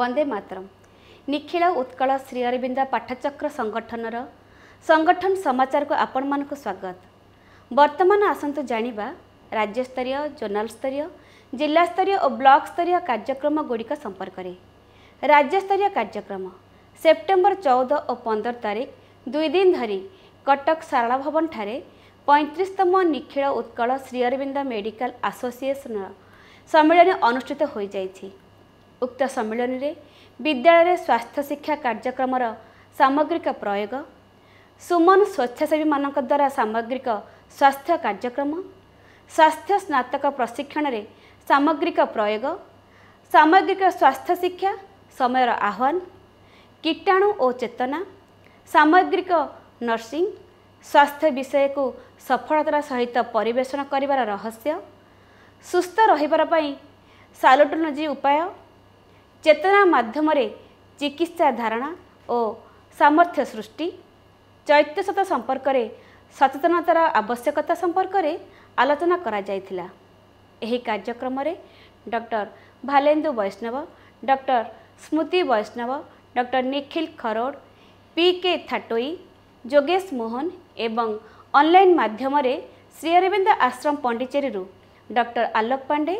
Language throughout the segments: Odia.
ବନ୍ଦେ ମାତରମ୍ ନିଖିଳ ଉତ୍କଳ ଶ୍ରୀ ଅରବିନ୍ଦ ପାଠଚକ୍ର ସଂଗଠନର ସଂଗଠନ ସମାଚାରକୁ ଆପଣମାନଙ୍କୁ ସ୍ୱାଗତ ବର୍ତ୍ତମାନ ଆସନ୍ତୁ ଜାଣିବା ରାଜ୍ୟସ୍ତରୀୟ ଜୋନାଲ ସ୍ତରୀୟ ଜିଲ୍ଲାସ୍ତରୀୟ ଓ ବ୍ଲକସ୍ତରୀୟ କାର୍ଯ୍ୟକ୍ରମଗୁଡ଼ିକ ସମ୍ପର୍କରେ ରାଜ୍ୟସ୍ତରୀୟ କାର୍ଯ୍ୟକ୍ରମ ସେପ୍ଟେମ୍ବର ଚଉଦ ଓ ପନ୍ଦର ତାରିଖ ଦୁଇ ଦିନ ଧରି କଟକ ସାରଳାଭବନଠାରେ ପଇଁତିରିଶତମ ନିଖିଳ ଉତ୍କଳ ଶ୍ରୀ ଅରବିନ୍ଦ ମେଡ଼ିକାଲ ଆସୋସିଏସନର ସମ୍ମିଳନୀ ଅନୁଷ୍ଠିତ ହୋଇଯାଇଛି ଉକ୍ତ ସମ୍ମିଳନୀରେ ବିଦ୍ୟାଳୟରେ ସ୍ୱାସ୍ଥ୍ୟ ଶିକ୍ଷା କାର୍ଯ୍ୟକ୍ରମର ସାମଗ୍ରିକ ପ୍ରୟୋଗ ସୁମନ ସ୍ୱେଚ୍ଛାସେବୀମାନଙ୍କ ଦ୍ୱାରା ସାମଗ୍ରିକ ସ୍ୱାସ୍ଥ୍ୟ କାର୍ଯ୍ୟକ୍ରମ ସ୍ୱାସ୍ଥ୍ୟ ସ୍ନାତକ ପ୍ରଶିକ୍ଷଣରେ ସାମଗ୍ରିକ ପ୍ରୟୋଗ ସାମଗ୍ରିକ ସ୍ୱାସ୍ଥ୍ୟ ଶିକ୍ଷା ସମୟର ଆହ୍ୱାନ କୀଟାଣୁ ଓ ଚେତନା ସାମଗ୍ରିକ ନର୍ସିଂ ସ୍ୱାସ୍ଥ୍ୟ ବିଷୟକୁ ସଫଳତାର ସହିତ ପରିବେଷଣ କରିବାର ରହସ୍ୟ ସୁସ୍ଥ ରହିବାର ପାଇଁ ସାଲୋଟୋଲୋଜି ଉପାୟ ଚେତନା ମାଧ୍ୟମରେ ଚିକିତ୍ସା ଧାରଣା ଓ ସାମର୍ଥ୍ୟ ସୃଷ୍ଟି ଚୈତ୍ୟସତ ସମ୍ପର୍କରେ ସଚେତନତାର ଆବଶ୍ୟକତା ସମ୍ପର୍କରେ ଆଲୋଚନା କରାଯାଇଥିଲା ଏହି କାର୍ଯ୍ୟକ୍ରମରେ doctor Bhalendu Vaishnav doctor Smriti Vaishnav doctor Nikhil Kharod P K Thatoi Yogesh Mohan ଏବଂ ଅନଲାଇନ୍ ମାଧ୍ୟମରେ ଶ୍ରୀ ଅରବିନ୍ଦ ଆଶ୍ରମ ପଣ୍ଡିଚେରୀରୁ ଡକ୍ଟର ଆଲୋକ ପାଣ୍ଡେ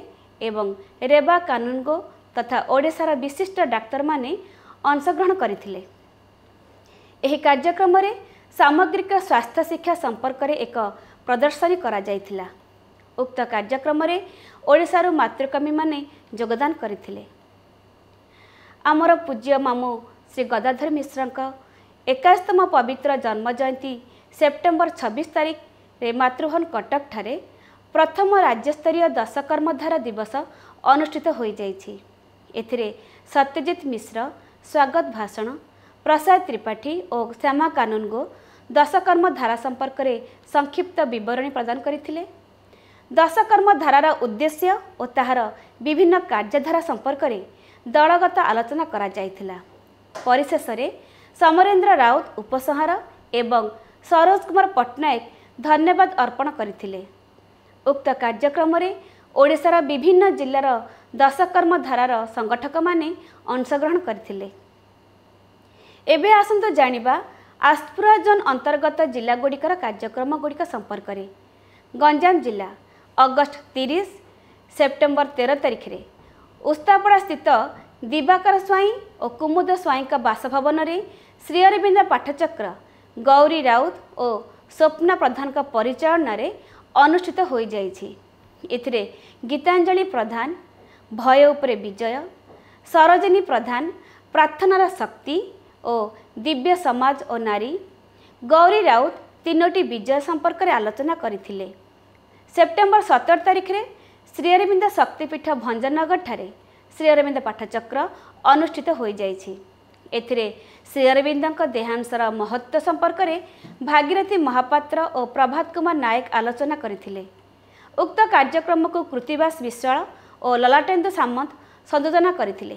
ଏବଂ ରେବା କାନୁନଗୋ ତଥା ଓଡ଼ିଶାର ବିଶିଷ୍ଟ ଡାକ୍ତରମାନେ ଅଂଶଗ୍ରହଣ କରିଥିଲେ ଏହି କାର୍ଯ୍ୟକ୍ରମରେ ସାମଗ୍ରିକ ସ୍ୱାସ୍ଥ୍ୟ ଶିକ୍ଷା ସମ୍ପର୍କରେ ଏକ ପ୍ରଦର୍ଶନୀ କରାଯାଇଥିଲା ଉକ୍ତ କାର୍ଯ୍ୟକ୍ରମରେ ଓଡ଼ିଶାରୁ ମାତୃକର୍ମୀମାନେ ଯୋଗଦାନ କରିଥିଲେ ଆମର ପୂଜ୍ୟ ମାମୁଁ ଶ୍ରୀ ଗଦାଧର ମିଶ୍ରଙ୍କ ଏକାଶତମ ପବିତ୍ର ଜନ୍ମ ଜୟନ୍ତୀ ସେପ୍ଟେମ୍ବର ଛବିଶ ତାରିଖରେ ମାତୃଭବନ କଟକଠାରେ ପ୍ରଥମ ରାଜ୍ୟସ୍ତରୀୟ ଦଶକର୍ମଧାରା ଦିବସ ଅନୁଷ୍ଠିତ ହୋଇଯାଇଛି ଏଥିରେ ସତ୍ୟଜିତ ମିଶ୍ର ସ୍ୱାଗତ ଭାଷଣ ପ୍ରସାଦ ତ୍ରିପାଠୀ ଓ ଶ୍ୟାମା କାନୁନଗୋ ଦଶକର୍ମ ଧାରା ସମ୍ପର୍କରେ ସଂକ୍ଷିପ୍ତ ବିବରଣୀ ପ୍ରଦାନ କରିଥିଲେ ଦଶକର୍ମ ଧାରାର ଉଦ୍ଦେଶ୍ୟ ଓ ତାହାର ବିଭିନ୍ନ କାର୍ଯ୍ୟଧାରା ସମ୍ପର୍କରେ ଦଳଗତ ଆଲୋଚନା କରାଯାଇଥିଲା ପରିଶେଷରେ ସମରେନ୍ଦ୍ର ରାଉତ ଉପସଂହାର ଏବଂ ସରୋଜ କୁମାର ପଟ୍ଟନାୟକ ଧନ୍ୟବାଦ ଅର୍ପଣ କରିଥିଲେ ଉକ୍ତ କାର୍ଯ୍ୟକ୍ରମରେ ଓଡ଼ିଶାର ବିଭିନ୍ନ ଜିଲ୍ଲାର ଦଶକର୍ମ ଧାରାର ସଂଗଠକମାନେ ଅଂଶଗ୍ରହଣ କରିଥିଲେ ଏବେ ଆସନ୍ତୁ ଜାଣିବା ଆସ୍ପୁରା ଜୋନ୍ ଅନ୍ତର୍ଗତ ଜିଲ୍ଲାଗୁଡ଼ିକର କାର୍ଯ୍ୟକ୍ରମଗୁଡ଼ିକ ସମ୍ପର୍କରେ ଗଞ୍ଜାମ ଜିଲ୍ଲା ଅଗଷ୍ଟ ତିରିଶ ସେପ୍ଟେମ୍ବର ତେର ତାରିଖରେ ଉସ୍ତାପଡ଼ାସ୍ଥିତ ଦିବାକର ସ୍ୱାଇଁ ଓ କୁମୁଦ ସ୍ୱାଇଁଙ୍କ ବାସଭବନରେ ଶ୍ରୀଅରବିନ୍ଦ ପାଠଚକ୍ର ଗୌରୀ ରାଉତ ଓ ସ୍ୱପ୍ନ ପ୍ରଧାନଙ୍କ ପରିଚାଳନାରେ ଅନୁଷ୍ଠିତ ହୋଇଯାଇଛି ଏଥିରେ ଗୀତାଞ୍ଜଳି ପ୍ରଧାନ ଭୟ ଉପରେ ବିଜୟ ସରୋଜିନୀ ପ୍ରଧାନ ପ୍ରାର୍ଥନାର ଶକ୍ତି ଓ ଦିବ୍ୟ ସମାଜ ଓ ନାରୀ ଗୌରୀ ରାଉତ ତିନୋଟି ବିଜୟ ସମ୍ପର୍କରେ ଆଲୋଚନା କରିଥିଲେ ସେପ୍ଟେମ୍ବର ସତର ତାରିଖରେ ଶ୍ରୀଅରବିନ୍ଦ ଶକ୍ତିପୀଠ ଭଞ୍ଜନଗରଠାରେ ଶ୍ରୀଅରବିନ୍ଦ ପାଠଚକ୍ର ଅନୁଷ୍ଠିତ ହୋଇଯାଇଛି ଏଥିରେ ଶ୍ରୀଅରବିନ୍ଦଙ୍କ ଦେହାଂଶର ମହତ୍ତ୍ୱ ସମ୍ପର୍କରେ ଭାଗିରଥୀ ମହାପାତ୍ର ଓ ପ୍ରଭାତ କୁମାର ନାୟକ ଆଲୋଚନା କରିଥିଲେ ଉକ୍ତ କାର୍ଯ୍ୟକ୍ରମକୁ କୃତିବାସ ବିଶ୍ୱାଳ ଓ ଲଲାଟେନ୍ଦୁ ସାମନ୍ତ ସଂଯୋଜନା କରିଥିଲେ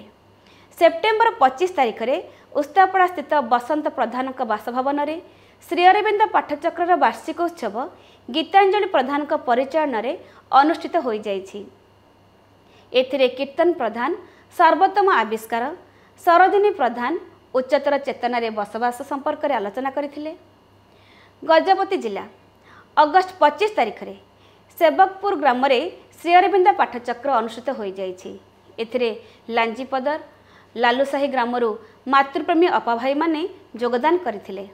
ସେପ୍ଟେମ୍ବର ପଚିଶ ତାରିଖରେ ଉସ୍ତାପଡ଼ାସ୍ଥିତ ବସନ୍ତ ପ୍ରଧାନଙ୍କ ବାସଭବନରେ ଶ୍ରୀଅରବିନ୍ଦ ପାଠଚକ୍ରର ବାର୍ଷିକ ଉତ୍ସବ ଗୀତାଞ୍ଜଳି ପ୍ରଧାନଙ୍କ ପରିଚାଳନାରେ ଅନୁଷ୍ଠିତ ହୋଇଯାଇଛି ଏଥିରେ କୀର୍ତ୍ତନ ପ୍ରଧାନ ସର୍ବୋତ୍ତମ ଆବିଷ୍କାର ସରୋଜିନୀ ପ୍ରଧାନ ଉଚ୍ଚତର ଚେତନାରେ ବସବାସ ସମ୍ପର୍କରେ ଆଲୋଚନା କରିଥିଲେ ଗଜପତି ଜିଲ୍ଲା ଅଗଷ୍ଟ ପଚିଶ ତାରିଖରେ ସେବକପୁର ଗ୍ରାମରେ ଶ୍ରୀଅରବିନ୍ଦ ପାଠଚକ୍ର ଅନୁଷ୍ଠିତ ହୋଇଯାଇଛି ଏଥିରେ ଲାଞ୍ଜିପଦର ଲାଲୁସାହି ଗ୍ରାମରୁ ମାତୃପ୍ରେମୀ ଅପାଭାଇମାନେ ଯୋଗଦାନ କରିଥିଲେ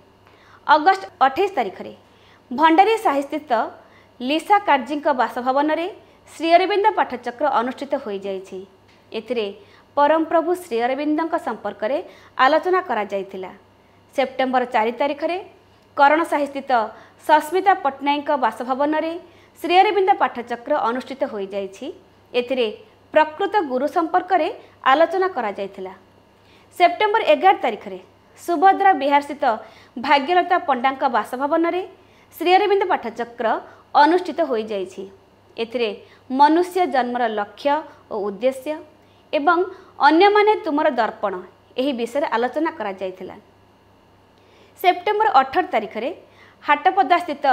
ଅଗଷ୍ଟ ଅଠେଇଶ ତାରିଖରେ ଭଣ୍ଡାରୀ ସାହିସ୍ଥିତ ଲିସା କାର୍ଜୀଙ୍କ ବାସଭବନରେ ଶ୍ରୀଅରବିନ୍ଦ ପାଠଚକ୍ର ଅନୁଷ୍ଠିତ ହୋଇଯାଇଛି ଏଥିରେ ପରମପ୍ରଭୁ ଶ୍ରୀଅରବିନ୍ଦଙ୍କ ସମ୍ପର୍କରେ ଆଲୋଚନା କରାଯାଇଥିଲା ସେପ୍ଟେମ୍ବର ଚାରି ତାରିଖରେ କରଣ ସାହିସ୍ଥିତ ସସ୍ମିତା ପଟ୍ଟନାୟକଙ୍କ ବାସଭବନରେ ଶ୍ରୀ ଅରବିନ୍ଦ ପାଠଚକ୍ର ଅନୁଷ୍ଠିତ ହୋଇଯାଇଛି ଏଥିରେ ପ୍ରକୃତ ଗୁରୁ ସମ୍ପର୍କରେ ଆଲୋଚନା କରାଯାଇଥିଲା ସେପ୍ଟେମ୍ବର ଏଗାର ତାରିଖରେ ସୁଭଦ୍ରା ବିହାରସ୍ଥିତ ଭାଗ୍ୟଲତା ପଣ୍ଡାଙ୍କ ବାସଭବନରେ ଶ୍ରୀ ଅରବିନ୍ଦ ପାଠଚକ୍ର ଅନୁଷ୍ଠିତ ହୋଇଯାଇଛି ଏଥିରେ ମନୁଷ୍ୟ ଜନ୍ମର ଲକ୍ଷ୍ୟ ଓ ଉଦ୍ଦେଶ୍ୟ ଏବଂ ଅନ୍ୟମାନେ ତୁମର ଦର୍ପଣ ଏହି ବିଷୟରେ ଆଲୋଚନା କରାଯାଇଥିଲା ସେପ୍ଟେମ୍ବର ଅଠର ତାରିଖରେ ହାଟପଦାସ୍ଥିତ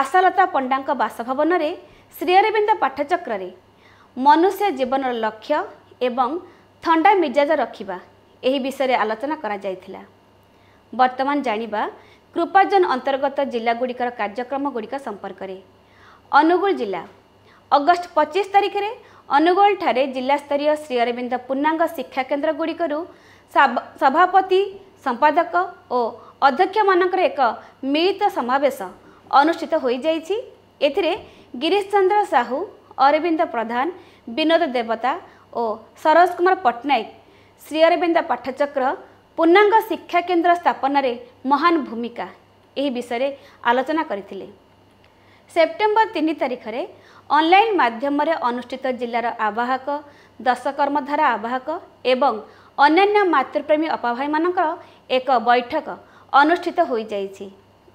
ଆଶାଲତା ପଣ୍ଡାଙ୍କ ବାସଭବନରେ ଶ୍ରୀଅରବିନ୍ଦ ପାଠଚକ୍ରରେ ମନୁଷ୍ୟ ଜୀବନର ଲକ୍ଷ୍ୟ ଏବଂ ଥଣ୍ଡା ମିଜାଜ ରଖିବା ଏହି ବିଷୟରେ ଆଲୋଚନା କରାଯାଇଥିଲା ବର୍ତ୍ତମାନ ଜାଣିବା କୃପାଜନ ଅନ୍ତର୍ଗତ ଜିଲ୍ଲାଗୁଡ଼ିକର କାର୍ଯ୍ୟକ୍ରମଗୁଡ଼ିକ ସମ୍ପର୍କରେ ଅନୁଗୁଳ ଜିଲ୍ଲା ଅଗଷ୍ଟ ପଚିଶ ତାରିଖରେ ଅନୁଗୁଳଠାରେ ଜିଲ୍ଲାସ୍ତରୀୟ ଶ୍ରୀଅରବିନ୍ଦ ପୂର୍ଣ୍ଣାଙ୍ଗ ଶିକ୍ଷାକେନ୍ଦ୍ରଗୁଡ଼ିକରୁ ସଭାପତି ସମ୍ପାଦକ ଓ ଅଧ୍ୟକ୍ଷମାନଙ୍କର ଏକ ମିଳିତ ସମାବେଶ ଅନୁଷ୍ଠିତ ହୋଇଯାଇଛି ଏଥିରେ ଗିରିଶ ଚନ୍ଦ୍ର ସାହୁ ଅରବିନ୍ଦ ପ୍ରଧାନ ବିନୋଦ ଦେବତା ଓ ସରୋଜ କୁମାର ପଟ୍ଟନାୟକ ଶ୍ରୀ ଅରବିନ୍ଦ ପାଠଚକ୍ର ପୂର୍ଣ୍ଣାଙ୍ଗ ଶିକ୍ଷା କେନ୍ଦ୍ର ସ୍ଥାପନାରେ ମହାନ ଭୂମିକା ଏହି ବିଷୟରେ ଆଲୋଚନା କରିଥିଲେ ସେପ୍ଟେମ୍ବର ତିନି ତାରିଖରେ ଅନ୍ଲାଇନ୍ ମାଧ୍ୟମରେ ଅନୁଷ୍ଠିତ ଜିଲ୍ଲାର ଆବାହକ ଦଶକର୍ମଧାରା ଆବାହକ ଏବଂ ଅନ୍ୟାନ୍ୟ ମାତୃପ୍ରେମୀ ଅପାଭାଇମାନଙ୍କର ଏକ ବୈଠକ ଅନୁଷ୍ଠିତ ହୋଇଯାଇଛି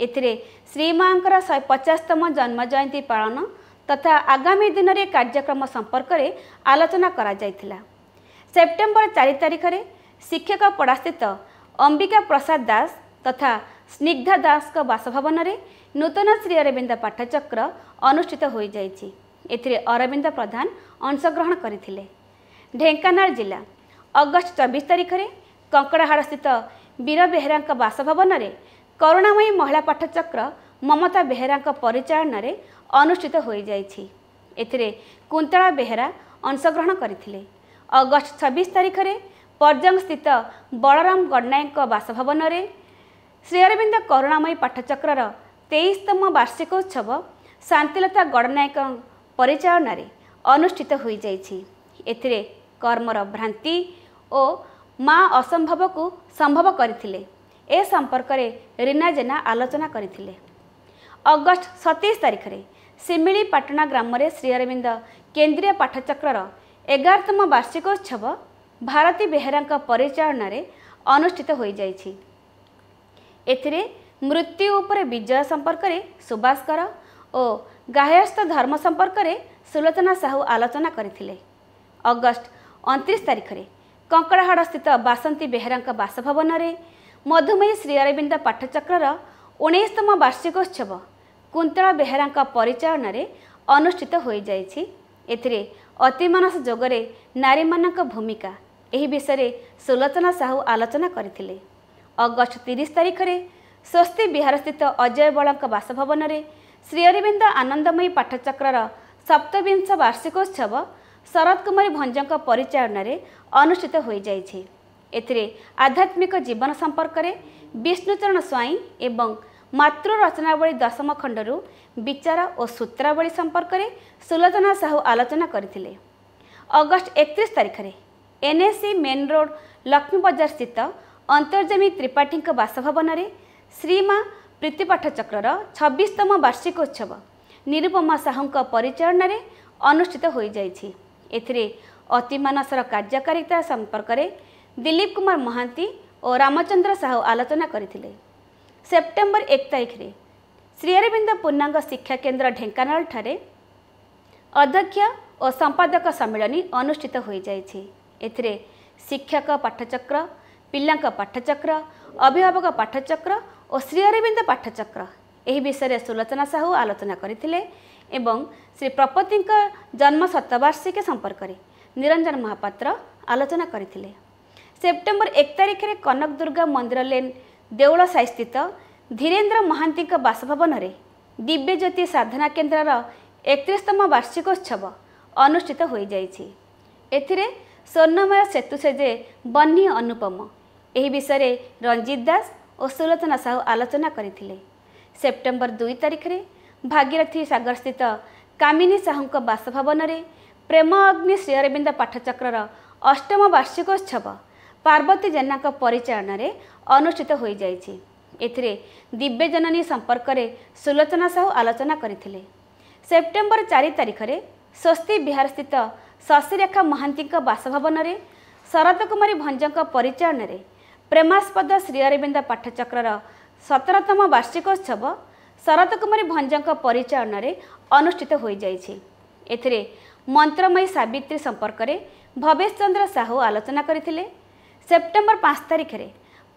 ଏଥିରେ ଶ୍ରୀମାଙ୍କର ଶହେ ପଚାଶତମ ଜନ୍ମ ଜୟନ୍ତୀ ପାଳନ ତଥା ଆଗାମୀ ଦିନରେ କାର୍ଯ୍ୟକ୍ରମ ସମ୍ପର୍କରେ ଆଲୋଚନା କରାଯାଇଥିଲା ସେପ୍ଟେମ୍ବର ଚାରି ତାରିଖରେ ଶିକ୍ଷକ ପଡ଼ାସ୍ଥିତ ଅମ୍ବିକା ପ୍ରସାଦ ଦାସ ତଥା ସ୍ନିଗ୍ଧ ଦାସଙ୍କ ବାସଭବନରେ ନୂତନ ଶ୍ରୀ ଅରବିନ୍ଦ ପାଠଚକ୍ର ଅନୁଷ୍ଠିତ ହୋଇଯାଇଛି ଏଥିରେ ଅରବିନ୍ଦ ପ୍ରଧାନ ଅଂଶଗ୍ରହଣ କରିଥିଲେ ଢେଙ୍କାନାଳ ଜିଲ୍ଲା ଅଗଷ୍ଟ ଚବିଶ ତାରିଖରେ କଙ୍କଡ଼ାହାଡ଼ସ୍ଥିତ ବୀର ବେହେରାଙ୍କ ବାସଭବନରେ କରୁଣାମୟୀ ମହିଳା ପାଠଚକ୍ର ମମତା ବେହେରାଙ୍କ ପରିଚାଳନାରେ ଅନୁଷ୍ଠିତ ହୋଇଯାଇଛି ଏଥିରେ କୁନ୍ତଳା ବେହେରା ଅଂଶଗ୍ରହଣ କରିଥିଲେ ଅଗଷ୍ଟ ଛବିଶ ତାରିଖରେ ପର୍ଯ୍ୟଙ୍ଗସ୍ଥିତ ବଳରାମ ଗଡ଼ନାୟକଙ୍କ ବାସଭବନରେ ଶ୍ରୀଅରବିନ୍ଦ କରୁଣାମୟୀ ପାଠଚକ୍ରର ତେଇଶତମ ବାର୍ଷିକ ଉତ୍ସବ ଶାନ୍ତିଲତା ଗଡ଼ନାୟକ ପରିଚାଳନାରେ ଅନୁଷ୍ଠିତ ହୋଇଯାଇଛି ଏଥିରେ କର୍ମର ଭ୍ରାନ୍ତି ଓ ମା ଅସମ୍ଭବକୁ ସମ୍ଭବ କରିଥିଲେ ଏ ସମ୍ପର୍କରେ ରୀନା ଜେନା ଆଲୋଚନା କରିଥିଲେ ଅଗଷ୍ଟ ସତେଇଶ ତାରିଖରେ ସିମିଳିପାଟଣା ଗ୍ରାମରେ ଶ୍ରୀଅରବିନ୍ଦ କେନ୍ଦ୍ରୀୟ ପାଠଚକ୍ରର ଏଗାରତମ ବାର୍ଷିକ ଉତ୍ସବ ଭାରତୀ ବେହେରାଙ୍କ ପରିଚାଳନାରେ ଅନୁଷ୍ଠିତ ହୋଇଯାଇଛି ଏଥିରେ ମୃତ୍ୟୁ ଉପରେ ବିଜୟ ସମ୍ପର୍କରେ ସୁବାସକର ଓ ଗାହ୍ୟସ୍ଥ ଧର୍ମ ସମ୍ପର୍କରେ ସୁଲୋଚନା ସାହୁ ଆଲୋଚନା କରିଥିଲେ ଅଗଷ୍ଟ ଅଣତିରିଶ ତାରିଖରେ କଙ୍କଡ଼ାହାଡ଼ ସ୍ଥିତ ବାସନ୍ତୀ ବେହେରାଙ୍କ ବାସଭବନରେ ମଧୁମେହ ଶ୍ରୀଅରବିନ୍ଦ ପାଠଚକ୍ରର ଉଣେଇଶତମ ବାର୍ଷିକୋତ୍ସବ କୁନ୍ତଳା ବେହେରାଙ୍କ ପରିଚାଳନାରେ ଅନୁଷ୍ଠିତ ହୋଇଯାଇଛି ଏଥିରେ ଅତିମାନସ ଯୋଗରେ ନାରୀମାନଙ୍କ ଭୂମିକା ଏହି ବିଷୟରେ ସୁଲୋଚନା ସାହୁ ଆଲୋଚନା କରିଥିଲେ ଅଗଷ୍ଟ ତିରିଶ ତାରିଖରେ ସ୍ୱସ୍ତି ବିହାରସ୍ଥିତ ଅଜୟ ବଳଙ୍କ ବାସଭବନରେ ଶ୍ରୀଅରବିନ୍ଦ ଆନନ୍ଦମୟୀ ପାଠଚକ୍ରର ସପ୍ତବିଂଶ ବାର୍ଷିକୋତ୍ସବ ଶରତ କୁମାରୀ ଭଞ୍ଜଙ୍କ ପରିଚାଳନାରେ ଅନୁଷ୍ଠିତ ହୋଇଯାଇଛି ଏଥିରେ ଆଧ୍ୟାତ୍ମିକ ଜୀବନ ସମ୍ପର୍କରେ ବିଷ୍ଣୁଚରଣ ସ୍ୱାଇଁ ଏବଂ ମାତୃ ରଚନାବଳୀ ଦଶମ ଖଣ୍ଡରୁ ବିଚାର ଓ ସୂତ୍ରାବଳୀ ସମ୍ପର୍କରେ ସୁଲୋଚନା ସାହୁ ଆଲୋଚନା କରିଥିଲେ ଅଗଷ୍ଟ ଏକତିରିଶ ତାରିଖରେ ଏନ୍ଏସି ମେନ୍ ରୋଡ଼୍ ଲକ୍ଷ୍ମୀ ବଜାର ସ୍ଥିତ ଅନ୍ତର୍ଜମୀ ତ୍ରିପାଠୀଙ୍କ ବାସଭବନରେ ଶ୍ରୀମା ପ୍ରୀତିପାଠ ଚକ୍ରର ଛବିଶତମ ବାର୍ଷିକ ଉତ୍ସବ ନିରୁପମା ସାହୁଙ୍କ ପରିଚାଳନାରେ ଅନୁଷ୍ଠିତ ହୋଇଯାଇଛି ଏଥିରେ ଅତିମାନସର କାର୍ଯ୍ୟକାରିତା ସମ୍ପର୍କରେ ଦିଲୀପ କୁମାର ମହାନ୍ତି ଓ ରାମଚନ୍ଦ୍ର ସାହୁ ଆଲୋଚନା କରିଥିଲେ ସେପ୍ଟେମ୍ବର ଏକ ତାରିଖରେ ଶ୍ରୀଅରବିନ୍ଦ ପୂର୍ଣ୍ଣାଙ୍ଗ ଶିକ୍ଷା କେନ୍ଦ୍ର ଢେଙ୍କାନାଳଠାରେ ଅଧ୍ୟକ୍ଷ ଓ ସମ୍ପାଦକ ସମ୍ମିଳନୀ ଅନୁଷ୍ଠିତ ହୋଇଯାଇଛି ଏଥିରେ ଶିକ୍ଷକ ପାଠଚକ୍ର ପିଲାଙ୍କ ପାଠଚକ୍ର ଅଭିଭାବକ ପାଠଚକ୍ର ଓ ଶ୍ରୀଅରବିନ୍ଦ ପାଠଚକ୍ର ଏହି ବିଷୟରେ ସୁଲୋଚନା ସାହୁ ଆଲୋଚନା କରିଥିଲେ ଏବଂ ଶ୍ରୀ ପ୍ରପତିଙ୍କ ଜନ୍ମ ଶତବାର୍ଷିକୀ ସମ୍ପର୍କରେ ନିରଞ୍ଜନ ମହାପାତ୍ର ଆଲୋଚନା କରିଥିଲେ ସେପ୍ଟେମ୍ବର ଏକ ତାରିଖରେ କନକଦୁର୍ଗା ମନ୍ଦିର ଲେନ୍ ଦେଉଳ ସାହିସ୍ଥିତ ଧୀରେନ୍ଦ୍ର ମହାନ୍ତିଙ୍କ ବାସଭବନରେ ଦିବ୍ୟଜ୍ୟୋତି ସାଧନା କେନ୍ଦ୍ରର ଏକତିରିଶତମ ବାର୍ଷିକୋତ୍ସବ ଅନୁଷ୍ଠିତ ହୋଇଯାଇଛି ଏଥିରେ ସ୍ୱର୍ଣ୍ଣମୟ ସେତୁ ସେଜେ ବନ୍ୟ ଅନୁପମ ଏହି ବିଷୟରେ ରଞ୍ଜିତ ଦାସ ଓ ସୁଲୋଚନା ସାହୁ ଆଲୋଚନା କରିଥିଲେ ସେପ୍ଟେମ୍ବର ଦୁଇ ତାରିଖରେ ଭାଗୀରଥୀ ସାଗରସ୍ଥିତ କାମିନୀ ସାହୁଙ୍କ ବାସଭବନରେ ପ୍ରେମ ଅଗ୍ନି ଶ୍ରୀଅରବିନ୍ଦ ପାଠଚକ୍ରର ଅଷ୍ଟମ ବାର୍ଷିକୋତ୍ସବ ପାର୍ବତୀ ଜେନାଙ୍କ ପରିଚାଳନାରେ ଅନୁଷ୍ଠିତ ହୋଇଯାଇଛି ଏଥିରେ ଦିବ୍ୟଜନନୀ ସମ୍ପର୍କରେ ସୁଲୋଚନା ସାହୁ ଆଲୋଚନା କରିଥିଲେ ସେପ୍ଟେମ୍ବର ଚାରି ତାରିଖରେ ସ୍ୱସ୍ତି ବିହାରସ୍ଥିତ ଶଶିରେଖା ମହାନ୍ତିଙ୍କ ବାସଭବନରେ ଶରତ କୁମାରୀ ଭଞ୍ଜଙ୍କ ପରିଚାଳନାରେ ପ୍ରେମାସ୍ପଦ ଶ୍ରୀଅରବିନ୍ଦ ପାଠଚକ୍ରର ସତରତମ ବାର୍ଷିକୋତ୍ସବ ଶରତ କୁମାରୀ ଭଞ୍ଜଙ୍କ ପରିଚାଳନାରେ ଅନୁଷ୍ଠିତ ହୋଇଯାଇଛି ଏଥିରେ ମନ୍ତ୍ରମୟୀ ସାବିତ୍ରୀ ସମ୍ପର୍କରେ ଭବେଶ ଚନ୍ଦ୍ର ସାହୁ ଆଲୋଚନା କରିଥିଲେ ସେପ୍ଟେମ୍ବର ପାଞ୍ଚ ତାରିଖରେ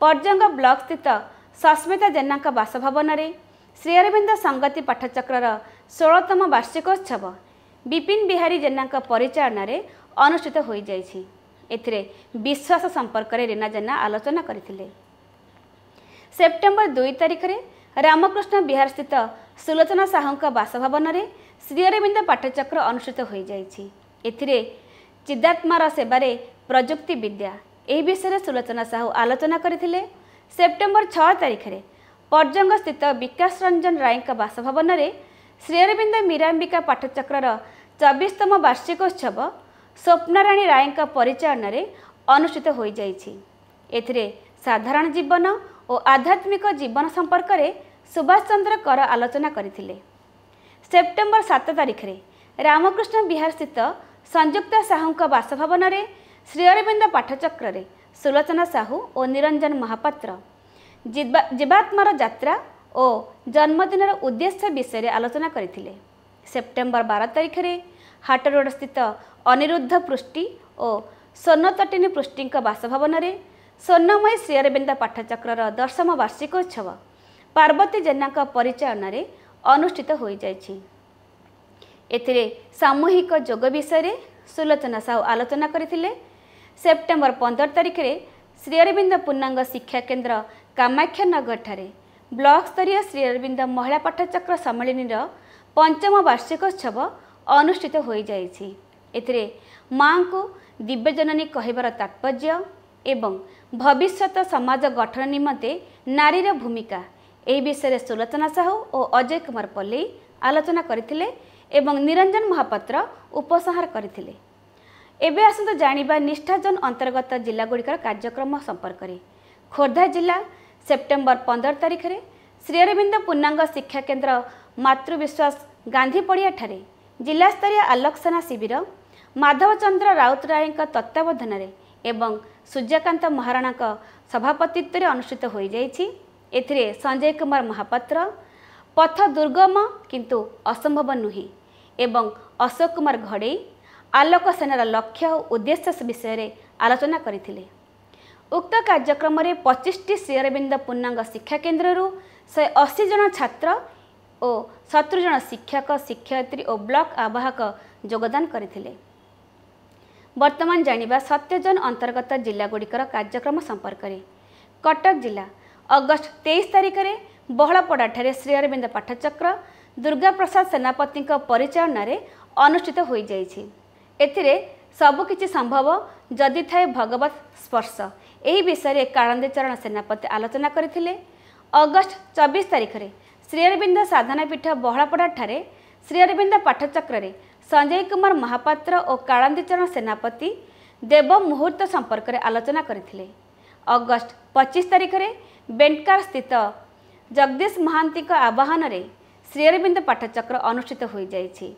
ପର୍ଜଙ୍ଗ ବ୍ଲକସ୍ଥିତ ସସ୍ମିତା ଜେନାଙ୍କ ବାସଭବନରେ ଶ୍ରୀଅରବିନ୍ଦ ସଙ୍ଗତି ପାଠଚକ୍ରର ଷୋହଳତମ ବାର୍ଷିକୋତ୍ସବ ବିପିନ ବିହାରୀ ଜେନାଙ୍କ ପରିଚାଳନାରେ ଅନୁଷ୍ଠିତ ହୋଇଯାଇଛି ଏଥିରେ ବିଶ୍ୱାସ ସମ୍ପର୍କରେ ରୀନା ଜେନା ଆଲୋଚନା କରିଥିଲେ ସେପ୍ଟେମ୍ବର ଦୁଇ ତାରିଖରେ ରାମକୃଷ୍ଣ ବିହାରସ୍ଥିତ ସୁଲୋଚନା ସାହୁଙ୍କ ବାସଭବନରେ ଶ୍ରୀଅରବିନ୍ଦ ପାଠଚକ୍ର ଅନୁଷ୍ଠିତ ହୋଇଯାଇଛି ଏଥିରେ ଚିଦାତ୍ମାର ସେବାରେ ପ୍ରଯୁକ୍ତି ବିଦ୍ୟା ଏହି ବିଷୟରେ ସୁଲୋଚନା ସାହୁ ଆଲୋଚନା କରିଥିଲେ ସେପ୍ଟେମ୍ବର ଛଅ ତାରିଖରେ ପର୍ଜଙ୍ଗସ୍ଥିତ ବିକାଶ ରଞ୍ଜନ ରାୟଙ୍କ ବାସଭବନରେ ଶ୍ରୀଅରବିନ୍ଦ ମୀରାମ୍ବିକା ପାଠଚକ୍ରର ଚବିଶତମ ବାର୍ଷିକୋତ୍ସବ ସ୍ୱପ୍ନରାଣୀ ରାୟଙ୍କ ପରିଚାଳନାରେ ଅନୁଷ୍ଠିତ ହୋଇଯାଇଛି ଏଥିରେ ସାଧାରଣ ଜୀବନ ଓ ଆଧ୍ୟାତ୍ମିକ ଜୀବନ ସମ୍ପର୍କରେ ସୁଭାଷ ଚନ୍ଦ୍ର କର ଆଲୋଚନା କରିଥିଲେ ସେପ୍ଟେମ୍ବର ସାତ ତାରିଖରେ ରାମକୃଷ୍ଣ ବିହାରସ୍ଥିତ ସଂଯୁକ୍ତା ସାହୁଙ୍କ ବାସଭବନରେ ଶ୍ରୀଅରବିନ୍ଦ ପାଠଚକ୍ରରେ ସୁଲୋଚନା ସାହୁ ଓ ନିରଞ୍ଜନ ମହାପାତ୍ର ଜୀବାତ୍ମାର ଯାତ୍ରା ଓ ଜନ୍ମଦିନର ଉଦ୍ଦେଶ୍ୟ ବିଷୟରେ ଆଲୋଚନା କରିଥିଲେ ସେପ୍ଟେମ୍ବର ବାର ତାରିଖରେ ହାଟରୋଡ଼ ସ୍ଥିତ ଅନିରୁଦ୍ଧ ପୃଷ୍ଟି ଓ ସ୍ୱର୍ଣ୍ଣତଟିନୀ ପୃଷ୍ଟିଙ୍କ ବାସଭବନରେ ସ୍ୱର୍ଣ୍ଣମୟୀ ଶ୍ରୀଅରବିନ୍ଦ ପାଠଚକ୍ରର ଦଶମ ବାର୍ଷିକ ଉତ୍ସବ ପାର୍ବତୀ ଜେନାଙ୍କ ପରିଚାଳନାରେ ଅନୁଷ୍ଠିତ ହୋଇଯାଇଛି ଏଥିରେ ସାମୂହିକ ଯୋଗ ବିଷୟରେ ସୁଲୋଚନା ସାହୁ ଆଲୋଚନା କରିଥିଲେ ସେପ୍ଟେମ୍ବର ପନ୍ଦର ତାରିଖରେ ଶ୍ରୀଅରବିନ୍ଦ ପୂର୍ଣ୍ଣାଙ୍ଗ ଶିକ୍ଷାକେନ୍ଦ୍ର କାମାକ୍ଷାନଗରଠାରେ ବ୍ଲକସ୍ତରୀୟ ଶ୍ରୀଅରବିନ୍ଦ ମହିଳା ପାଠଚକ୍ର ସମ୍ମିଳନୀର ପଞ୍ଚମ ବାର୍ଷିକୋତ୍ସବ ଅନୁଷ୍ଠିତ ହୋଇଯାଇଛି ଏଥିରେ ମାଆଙ୍କୁ ଦିବ୍ୟଜନନୀ କହିବାର ତାତ୍ପର୍ଯ୍ୟ ଏବଂ ଭବିଷ୍ୟତ ସମାଜ ଗଠନ ନିମନ୍ତେ ନାରୀର ଭୂମିକା ଏହି ବିଷୟରେ ସୁଲୋଚନା ସାହୁ ଓ ଅଜୟ କୁମାର ପଲ୍ଲୀ ଆଲୋଚନା କରିଥିଲେ ଏବଂ ନିରଞ୍ଜନ ମହାପାତ୍ର ଉପସଂହାର କରିଥିଲେ ଏବେ ଆସନ୍ତୁ ଜାଣିବା ନିଷ୍ଠାଜନ ଅନ୍ତର୍ଗତ ଜିଲ୍ଲାଗୁଡ଼ିକର କାର୍ଯ୍ୟକ୍ରମ ସମ୍ପର୍କରେ ଖୋର୍ଦ୍ଧା ଜିଲ୍ଲା ସେପ୍ଟେମ୍ବର ପନ୍ଦର ତାରିଖରେ ଶ୍ରୀଅରବିନ୍ଦ ପୂର୍ଣ୍ଣାଙ୍ଗ ଶିକ୍ଷା କେନ୍ଦ୍ର ମାତୃବିଶ୍ୱାସ ଗାନ୍ଧୀ ପଡ଼ିଆଠାରେ ଜିଲ୍ଲାସ୍ତରୀୟ ଆଲୋକସେନା ଶିବିର ମାଧବଚନ୍ଦ୍ର ରାଉତରାୟଙ୍କ ତତ୍ତ୍ୱାବଧାନରେ ଏବଂ ସୂର୍ଯ୍ୟକାନ୍ତ ମହାରଣାଙ୍କ ସଭାପତିତ୍ୱରେ ଅନୁଷ୍ଠିତ ହୋଇଯାଇଛି ଏଥିରେ ସଞ୍ଜୟ କୁମାର ମହାପାତ୍ର ପଥ ଦୁର୍ଗମ କିନ୍ତୁ ଅସମ୍ଭବ ନୁହେଁ ଏବଂ ଅଶୋକ କୁମାର ଘଡ଼େଇ ଆଲୋକ ସେନାର ଲକ୍ଷ୍ୟ ଓ ଉଦ୍ଦେଶ୍ୟ ବିଷୟରେ ଆଲୋଚନା କରିଥିଲେ ଉକ୍ତ କାର୍ଯ୍ୟକ୍ରମରେ ପଚିଶଟି ଶ୍ରୀଅରବିନ୍ଦ ପୂର୍ଣ୍ଣାଙ୍ଗ ଶିକ୍ଷା କେନ୍ଦ୍ରରୁ ଶହେ ଅଶୀ ଜଣ ଛାତ୍ର ଓ ସତୁରି ଜଣ ଶିକ୍ଷକ ଶିକ୍ଷୟତ୍ରୀ ଓ ବ୍ଲକ ଆବାହକ ଯୋଗଦାନ କରିଥିଲେ ବର୍ତ୍ତମାନ ଜାଣିବା ସତ୍ୟଜନ ଅନ୍ତର୍ଗତ ଜିଲ୍ଲାଗୁଡ଼ିକର କାର୍ଯ୍ୟକ୍ରମ ସମ୍ପର୍କରେ କଟକ ଜିଲ୍ଲା ଅଗଷ୍ଟ ତେଇଶ ତାରିଖରେ ବହଳପଡ଼ାଠାରେ ଶ୍ରୀଅରବିନ୍ଦ ପାଠଚକ୍ର ଦୁର୍ଗାପ୍ରସାଦ ସେନାପତିଙ୍କ ପରିଚାଳନାରେ ଅନୁଷ୍ଠିତ ହୋଇଯାଇଛି ଏଥିରେ ସବୁକିଛି ସମ୍ଭବ ଯଦି ଥାଏ ଭଗବତ ସ୍ପର୍ଶ ଏହି ବିଷୟରେ ଚରଣ ସେନାପତି ଆଲୋଚନା କରିଥିଲେ ଅଗଷ୍ଟ ଚବିଶ ତାରିଖରେ ଶ୍ରୀଅରବିନ୍ଦ ସାଧନା ପୀଠ ବହଳପଡ଼ାଠାରେ ଶ୍ରୀଅରବିନ୍ଦ ପାଠଚକ୍ରରେ ସଞ୍ଜୟ କୁମାର ମହାପାତ୍ର ଓ କାଳନ୍ଦୀଚରଣ ସେନାପତି ଦେବ ମୁହୂର୍ତ୍ତ ସମ୍ପର୍କରେ ଆଲୋଚନା କରିଥିଲେ ଅଗଷ୍ଟ ପଚିଶ ତାରିଖରେ ବେଣ୍ଟକାର ସ୍ଥିତ ଜଗଦୀଶ ମହାନ୍ତିଙ୍କ ଆବାହନରେ ଶ୍ରୀଅରବିନ୍ଦ ପାଠଚକ୍ର ଅନୁଷ୍ଠିତ ହୋଇଯାଇଛି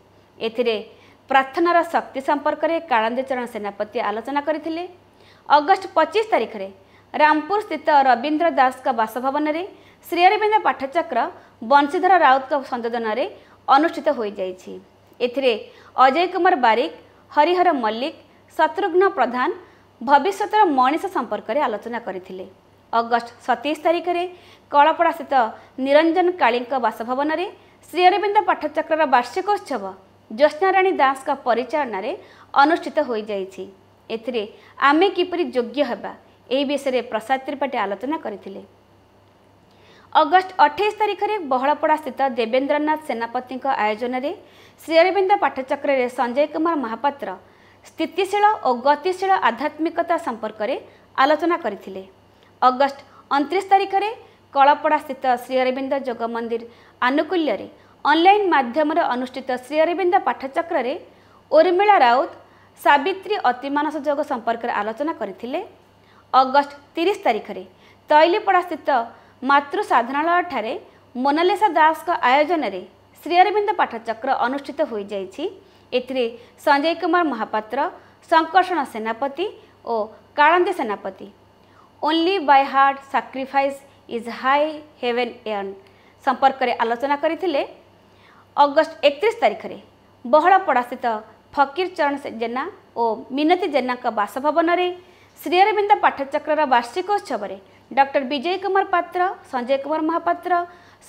ଏଥିରେ ପ୍ରାର୍ଥନାର ଶକ୍ତି ସମ୍ପର୍କରେ କାଳନ୍ଦୀଚରଣ ସେନାପତି ଆଲୋଚନା କରିଥିଲେ ଅଗଷ୍ଟ ପଚିଶ ତାରିଖରେ ରାମପୁର ସ୍ଥିତ ରବୀନ୍ଦ୍ର ଦାସଙ୍କ ବାସଭବନରେ ଶ୍ରୀଅରବିନ୍ଦ ପାଠଚକ୍ର ବଂଶୀଧର ରାଉତଙ୍କ ସଂଯୋଜନାରେ ଅନୁଷ୍ଠିତ ହୋଇଯାଇଛି ଏଥିରେ ଅଜୟ କୁମାର ବାରିକ ହରିହର ମଲ୍ଲିକ ଶତ୍ରୁଘ୍ନ ପ୍ରଧାନ ଭବିଷ୍ୟତର ମଣିଷ ସମ୍ପର୍କରେ ଆଲୋଚନା କରିଥିଲେ ଅଗଷ୍ଟ ସତେଇଶ ତାରିଖରେ କଳପଡ଼ାସ୍ଥିତ ନିରଞ୍ଜନ କାଳୀଙ୍କ ବାସଭବନରେ ଶ୍ରୀଅରବିନ୍ଦ ପାଠଚକ୍ରର ବାର୍ଷିକ ଉତ୍ସବ ଜ୍ୟୋତ୍ନାରାଣୀ ଦାସଙ୍କ ପରିଚାଳନାରେ ଅନୁଷ୍ଠିତ ହୋଇଯାଇଛି ଏଥିରେ ଆମେ କିପରି ଯୋଗ୍ୟ ହେବା ଏହି ବିଷୟରେ ପ୍ରସାଦ ତ୍ରିପାଠୀ ଆଲୋଚନା କରିଥିଲେ ଅଗଷ୍ଟ ଅଠେଇଶ ତାରିଖରେ ବହଳପଡ଼ାସ୍ଥିତ ଦେବେନ୍ଦ୍ରନାଥ ସେନାପତିଙ୍କ ଆୟୋଜନରେ ଶ୍ରୀଅରବିନ୍ଦ ପାଠଚକ୍ରରେ ସଞ୍ଜୟ କୁମାର ମହାପାତ୍ର ସ୍ଥିତିଶୀଳ ଓ ଗତିଶୀଳ ଆଧ୍ୟାତ୍ମିକତା ସମ୍ପର୍କରେ ଆଲୋଚନା କରିଥିଲେ ଅଗଷ୍ଟ ଅଣତିରିଶ ତାରିଖରେ କଳପଡ଼ାସ୍ଥିତ ଶ୍ରୀଅରବିନ୍ଦ ଯୋଗ ମନ୍ଦିର ଆନୁକୂଲ୍ୟରେ ଅନଲାଇନ୍ ମାଧ୍ୟମରେ ଅନୁଷ୍ଠିତ ଶ୍ରୀ ଅରବିନ୍ଦ ପାଠଚକ୍ରରେ ଉର୍ମିଳା ରାଉତ ସାବିତ୍ରୀ ଅତିମାନସ ଯୋଗ ସମ୍ପର୍କରେ ଆଲୋଚନା କରିଥିଲେ ଅଗଷ୍ଟ ତିରିଶ ତାରିଖରେ ତୈଲିପଡ଼ାସ୍ଥିତ ମାତୃସାଧାରଣାଳୟଠାରେ ମୋନାଲିସା ଦାସଙ୍କ ଆୟୋଜନରେ ଶ୍ରୀ ଅରବିନ୍ଦ ପାଠଚକ୍ର ଅନୁଷ୍ଠିତ ହୋଇଯାଇଛି ଏଥିରେ ସଞ୍ଜୟ କୁମାର ମହାପାତ୍ର ସଂକର୍ଷଣ ସେନାପତି ଓ Kalandi Senapati only by heart sacrifice is high heaven ଏନ୍ ସମ୍ପର୍କରେ ଆଲୋଚନା କରିଥିଲେ ଅଗଷ୍ଟ ଏକତିରିଶ ତାରିଖରେ ବହଳପଡ଼ାସ୍ଥିତ ଫକୀରଚରଣ ଜେନା ଓ ମିନତୀ ଜେନାଙ୍କ ବାସଭବନରେ ଶ୍ରୀଅରବିନ୍ଦ ପାଠଚକ୍ରର ବାର୍ଷିକ ଉତ୍ସବରେ ଡକ୍ଟର ବିଜୟ କୁମାର ପାତ୍ର ସଞ୍ଜୟ କୁମାର ମହାପାତ୍ର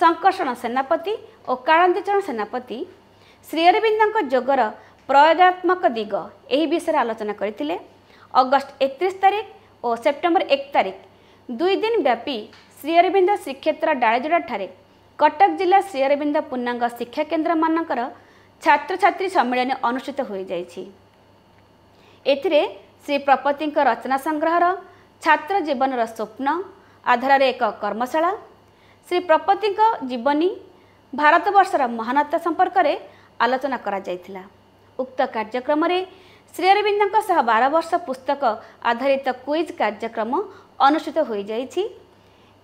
ସଂକର୍ଷଣ ସେନାପତି ଓ କାଳନ୍ଦୀଚରଣ ସେନାପତି ଶ୍ରୀଅରବିନ୍ଦଙ୍କ ଯୋଗର ପ୍ରୟୋଗାତ୍ମକ ଦିଗ ଏହି ବିଷୟରେ ଆଲୋଚନା କରିଥିଲେ ଅଗଷ୍ଟ ଏକତିରିଶ ତାରିଖ ଓ ସେପ୍ଟେମ୍ବର ଏକ ତାରିଖ ଦୁଇ ଦିନ ବ୍ୟାପୀ ଶ୍ରୀଅରବିନ୍ଦ ଶ୍ରୀକ୍ଷେତ୍ର ଡାଳିଯୋଡ଼ାଠାରେ କଟକ ଜିଲ୍ଲା ଶ୍ରୀଅରବିନ୍ଦ ପୁନ୍ନାଙ୍ଗ ଶିକ୍ଷାକେନ୍ଦ୍ରମାନଙ୍କର ଛାତ୍ରଛାତ୍ରୀ ସମ୍ମିଳନୀ ଅନୁଷ୍ଠିତ ହୋଇଯାଇଛି ଏଥିରେ ଶ୍ରୀ ପ୍ରପତିଙ୍କ ରଚନା ସଂଗ୍ରହର ଛାତ୍ର ଜୀବନର ସ୍ୱପ୍ନ ଆଧାରରେ ଏକ କର୍ମଶାଳା ଶ୍ରୀ ପ୍ରପତିଙ୍କ ଜୀବନୀ ଭାରତବର୍ଷର ମହାନତା ସମ୍ପର୍କରେ ଆଲୋଚନା କରାଯାଇଥିଲା ଉକ୍ତ କାର୍ଯ୍ୟକ୍ରମରେ ଶ୍ରୀଅରବିନ୍ଦଙ୍କ ସହ ବାରବର୍ଷ ପୁସ୍ତକ ଆଧାରିତ କୁଇଜ୍ କାର୍ଯ୍ୟକ୍ରମ ଅନୁଷ୍ଠିତ ହୋଇଯାଇଛି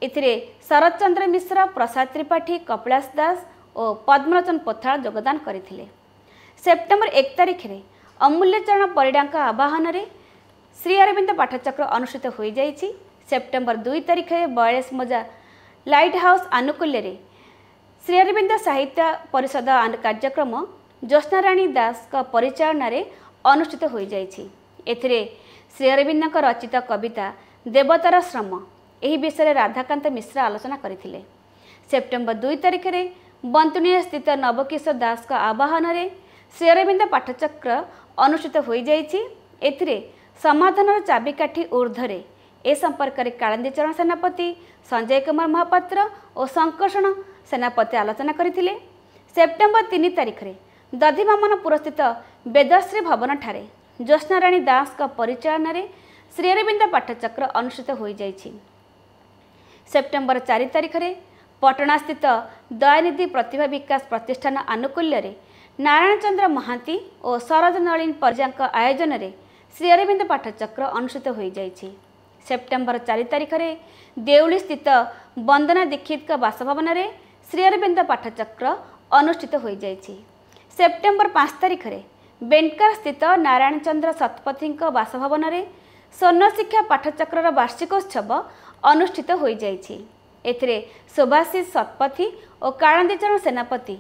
ଏଥିରେ ଶରତ ଚନ୍ଦ୍ର ମିଶ୍ର ପ୍ରସାଦ ତ୍ରିପାଠୀ କପିଳାସ ଦାସ ଓ ପଦ୍ମଲୋଚନ ପୋଥାଳ ଯୋଗଦାନ କରିଥିଲେ ସେପ୍ଟେମ୍ବର ଏକ ତାରିଖରେ ଅମୂଲ୍ୟଚରଣ ପରିଡ଼ାଙ୍କ ଆବାହନରେ ଶ୍ରୀ ଅରବିନ୍ଦ ପାଠଚକ୍ର ଅନୁଷ୍ଠିତ ହୋଇଯାଇଛି ସେପ୍ଟେମ୍ବର ଦୁଇ ତାରିଖରେ ବୟାଳିଶ ମଜା ଲାଇଟ୍ ହାଉସ୍ ଆନୁକୂଲ୍ୟରେ ଶ୍ରୀ ଅରବିନ୍ଦ ସାହିତ୍ୟ ପରିଷଦ କାର୍ଯ୍ୟକ୍ରମ ଜ୍ୟୋତ୍ନାରାଣୀ ଦାସଙ୍କ ପରିଚାଳନାରେ ଅନୁଷ୍ଠିତ ହୋଇଯାଇଛି ଏଥିରେ ଶ୍ରୀ ଅରବିନ୍ଦଙ୍କ ରଚିତ କବିତା ଦେବତାର ଶ୍ରମ ଏହି ବିଷୟରେ ରାଧାକାନ୍ତ ମିଶ୍ର ଆଲୋଚନା କରିଥିଲେ ସେପ୍ଟେମ୍ବର ଦୁଇ ତାରିଖରେ ବନ୍ତୁଣିଆସ୍ଥିତ ନବକିଶୋର ଦାସଙ୍କ ଆବାହନରେ ଶ୍ରୀଅରବିନ୍ଦ ପାଠଚକ୍ର ଅନୁଷ୍ଠିତ ହୋଇଯାଇଛି ଏଥିରେ ସମାଧାନର ଚାବିକାଠି ଉର୍ଦ୍ଧ୍ୱରେ ଏ ସମ୍ପର୍କରେ କାଳନ୍ଦୀ ଚରଣ ସେନାପତି ସଞ୍ଜୟ କୁମାର ମହାପାତ୍ର ଓ ସଂକର୍ଷଣ ସେନାପତି ଆଲୋଚନା କରିଥିଲେ ସେପ୍ଟେମ୍ବର ତିନି ତାରିଖରେ ଦଧିମାମନପୁରସ୍ଥିତ ବେଦଶ୍ରୀ ଭବନଠାରେ ଜ୍ୟୋତ୍ନାରାଣୀ ଦାସଙ୍କ ପରିଚାଳନାରେ ଶ୍ରୀଅରବିନ୍ଦ ପାଠଚକ୍ର ଅନୁଷ୍ଠିତ ହୋଇଯାଇଛି ସେପ୍ଟେମ୍ବର ଚାରି ତାରିଖରେ ପଟଣାସ୍ଥିତ ଦୟାନିଧି ପ୍ରତିଭା ବିକାଶ ପ୍ରତିଷ୍ଠାନ ଆନୁକୂଲ୍ୟରେ ନାରାୟଣ ଚନ୍ଦ୍ର ମହାନ୍ତି ଓ ସରୋଜ ନଳିନୀ ପର୍ଯ୍ୟାଙ୍କ ଆୟୋଜନରେ ଶ୍ରୀଅରବିନ୍ଦ ପାଠଚକ୍ର ଅନୁଷ୍ଠିତ ହୋଇଯାଇଛି ସେପ୍ଟେମ୍ବର ଚାରି ତାରିଖରେ ଦେଉଳିସ୍ଥିତ ବନ୍ଦନା ଦୀକ୍ଷିତଙ୍କ ବାସଭବନରେ ଶ୍ରୀଅରବିନ୍ଦ ପାଠଚକ୍ର ଅନୁଷ୍ଠିତ ହୋଇଯାଇଛି ସେପ୍ଟେମ୍ବର ପାଞ୍ଚ ତାରିଖରେ ବେଙ୍କର ସ୍ଥିତ ନାରାୟଣ ଚନ୍ଦ୍ର ଶତପଥୀଙ୍କ ବାସଭବନରେ ସ୍ୱର୍ଣ୍ଣଶିକ୍ଷା ପାଠଚକ୍ରର ବାର୍ଷିକ ଉତ୍ସବ ଅନୁଷ୍ଠିତ ହୋଇଯାଇଛି ଏଥିରେ ଶୁଭାଶିଷ ଶତପଥୀ ଓ କାଳନ୍ଦୀଚରଣ ସେନାପତି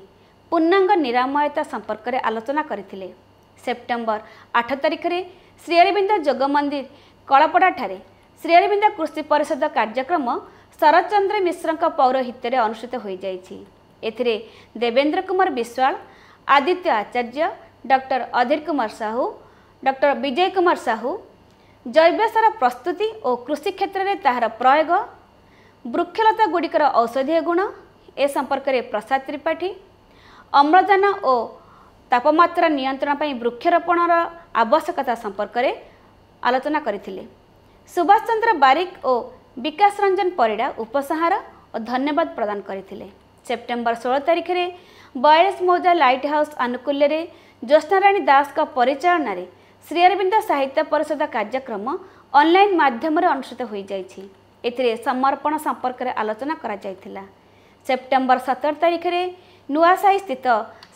ପୂର୍ଣ୍ଣାଙ୍ଗ ନିରାମୟତା ସମ୍ପର୍କରେ ଆଲୋଚନା କରିଥିଲେ ସେପ୍ଟେମ୍ବର ଆଠ ତାରିଖରେ ଶ୍ରୀଅରବିନ୍ଦ ଯୋଗ ମନ୍ଦିର କଳପଡ଼ାଠାରେ ଶ୍ରୀଅରବିନ୍ଦ କୃଷି ପରିଷଦ କାର୍ଯ୍ୟକ୍ରମ ଶରତ ଚନ୍ଦ୍ର ମିଶ୍ରଙ୍କ ପୌରହିତ୍ୟରେ ଅନୁଷ୍ଠିତ ହୋଇଯାଇଛି ଏଥିରେ ଦେବେନ୍ଦ୍ର କୁମାର ବିଶ୍ୱାଳ ଆଦିତ୍ୟ ଆଚାର୍ଯ୍ୟ ଡକ୍ଟର ଅଧୀର କୁମାର ସାହୁ ଡକ୍ଟର ବିଜୟ କୁମାର ସାହୁ ଜୈବ ସାର ପ୍ରସ୍ତୁତି ଓ କୃଷି କ୍ଷେତ୍ରରେ ତାହାର ପ୍ରୟୋଗ ବୃକ୍ଷଲତା ଗୁଡ଼ିକର ଔଷଧୀୟ ଗୁଣ ଏ ସମ୍ପର୍କରେ ପ୍ରସାଦ ତ୍ରିପାଠୀ ଅମ୍ଳଜାନ ଓ ତାପମାତ୍ରା ନିୟନ୍ତ୍ରଣ ପାଇଁ ବୃକ୍ଷରୋପଣର ଆବଶ୍ୟକତା ସମ୍ପର୍କରେ ଆଲୋଚନା କରିଥିଲେ ସୁଭାଷ ଚନ୍ଦ୍ର ବାରିକ ଓ ବିକାଶ ରଞ୍ଜନ ପରିଡ଼ା ଉପସଂହାର ଓ ଧନ୍ୟବାଦ ପ୍ରଦାନ କରିଥିଲେ ସେପ୍ଟେମ୍ବର ଷୋହଳ ତାରିଖରେ ବୟାଳିଶ ମୌଜା ଲାଇଟ୍ ହାଉସ୍ ଆନୁକୂଲ୍ୟରେ ଜ୍ୟୋତ୍ନାରାଣୀ ଦାସଙ୍କ ପରିଚାଳନାରେ ଶ୍ରୀ ଅରବିନ୍ଦ ସାହିତ୍ୟ ପରିଷଦ କାର୍ଯ୍ୟକ୍ରମ ଅନ୍ଲାଇନ୍ ମାଧ୍ୟମରେ ଅନୁଷ୍ଠିତ ହୋଇଯାଇଛି ଏଥିରେ ସମର୍ପଣ ସମ୍ପର୍କରେ ଆଲୋଚନା କରାଯାଇଥିଲା ସେପ୍ଟେମ୍ବର ସତର ତାରିଖରେ ନୂଆସାହି ସ୍ଥିତ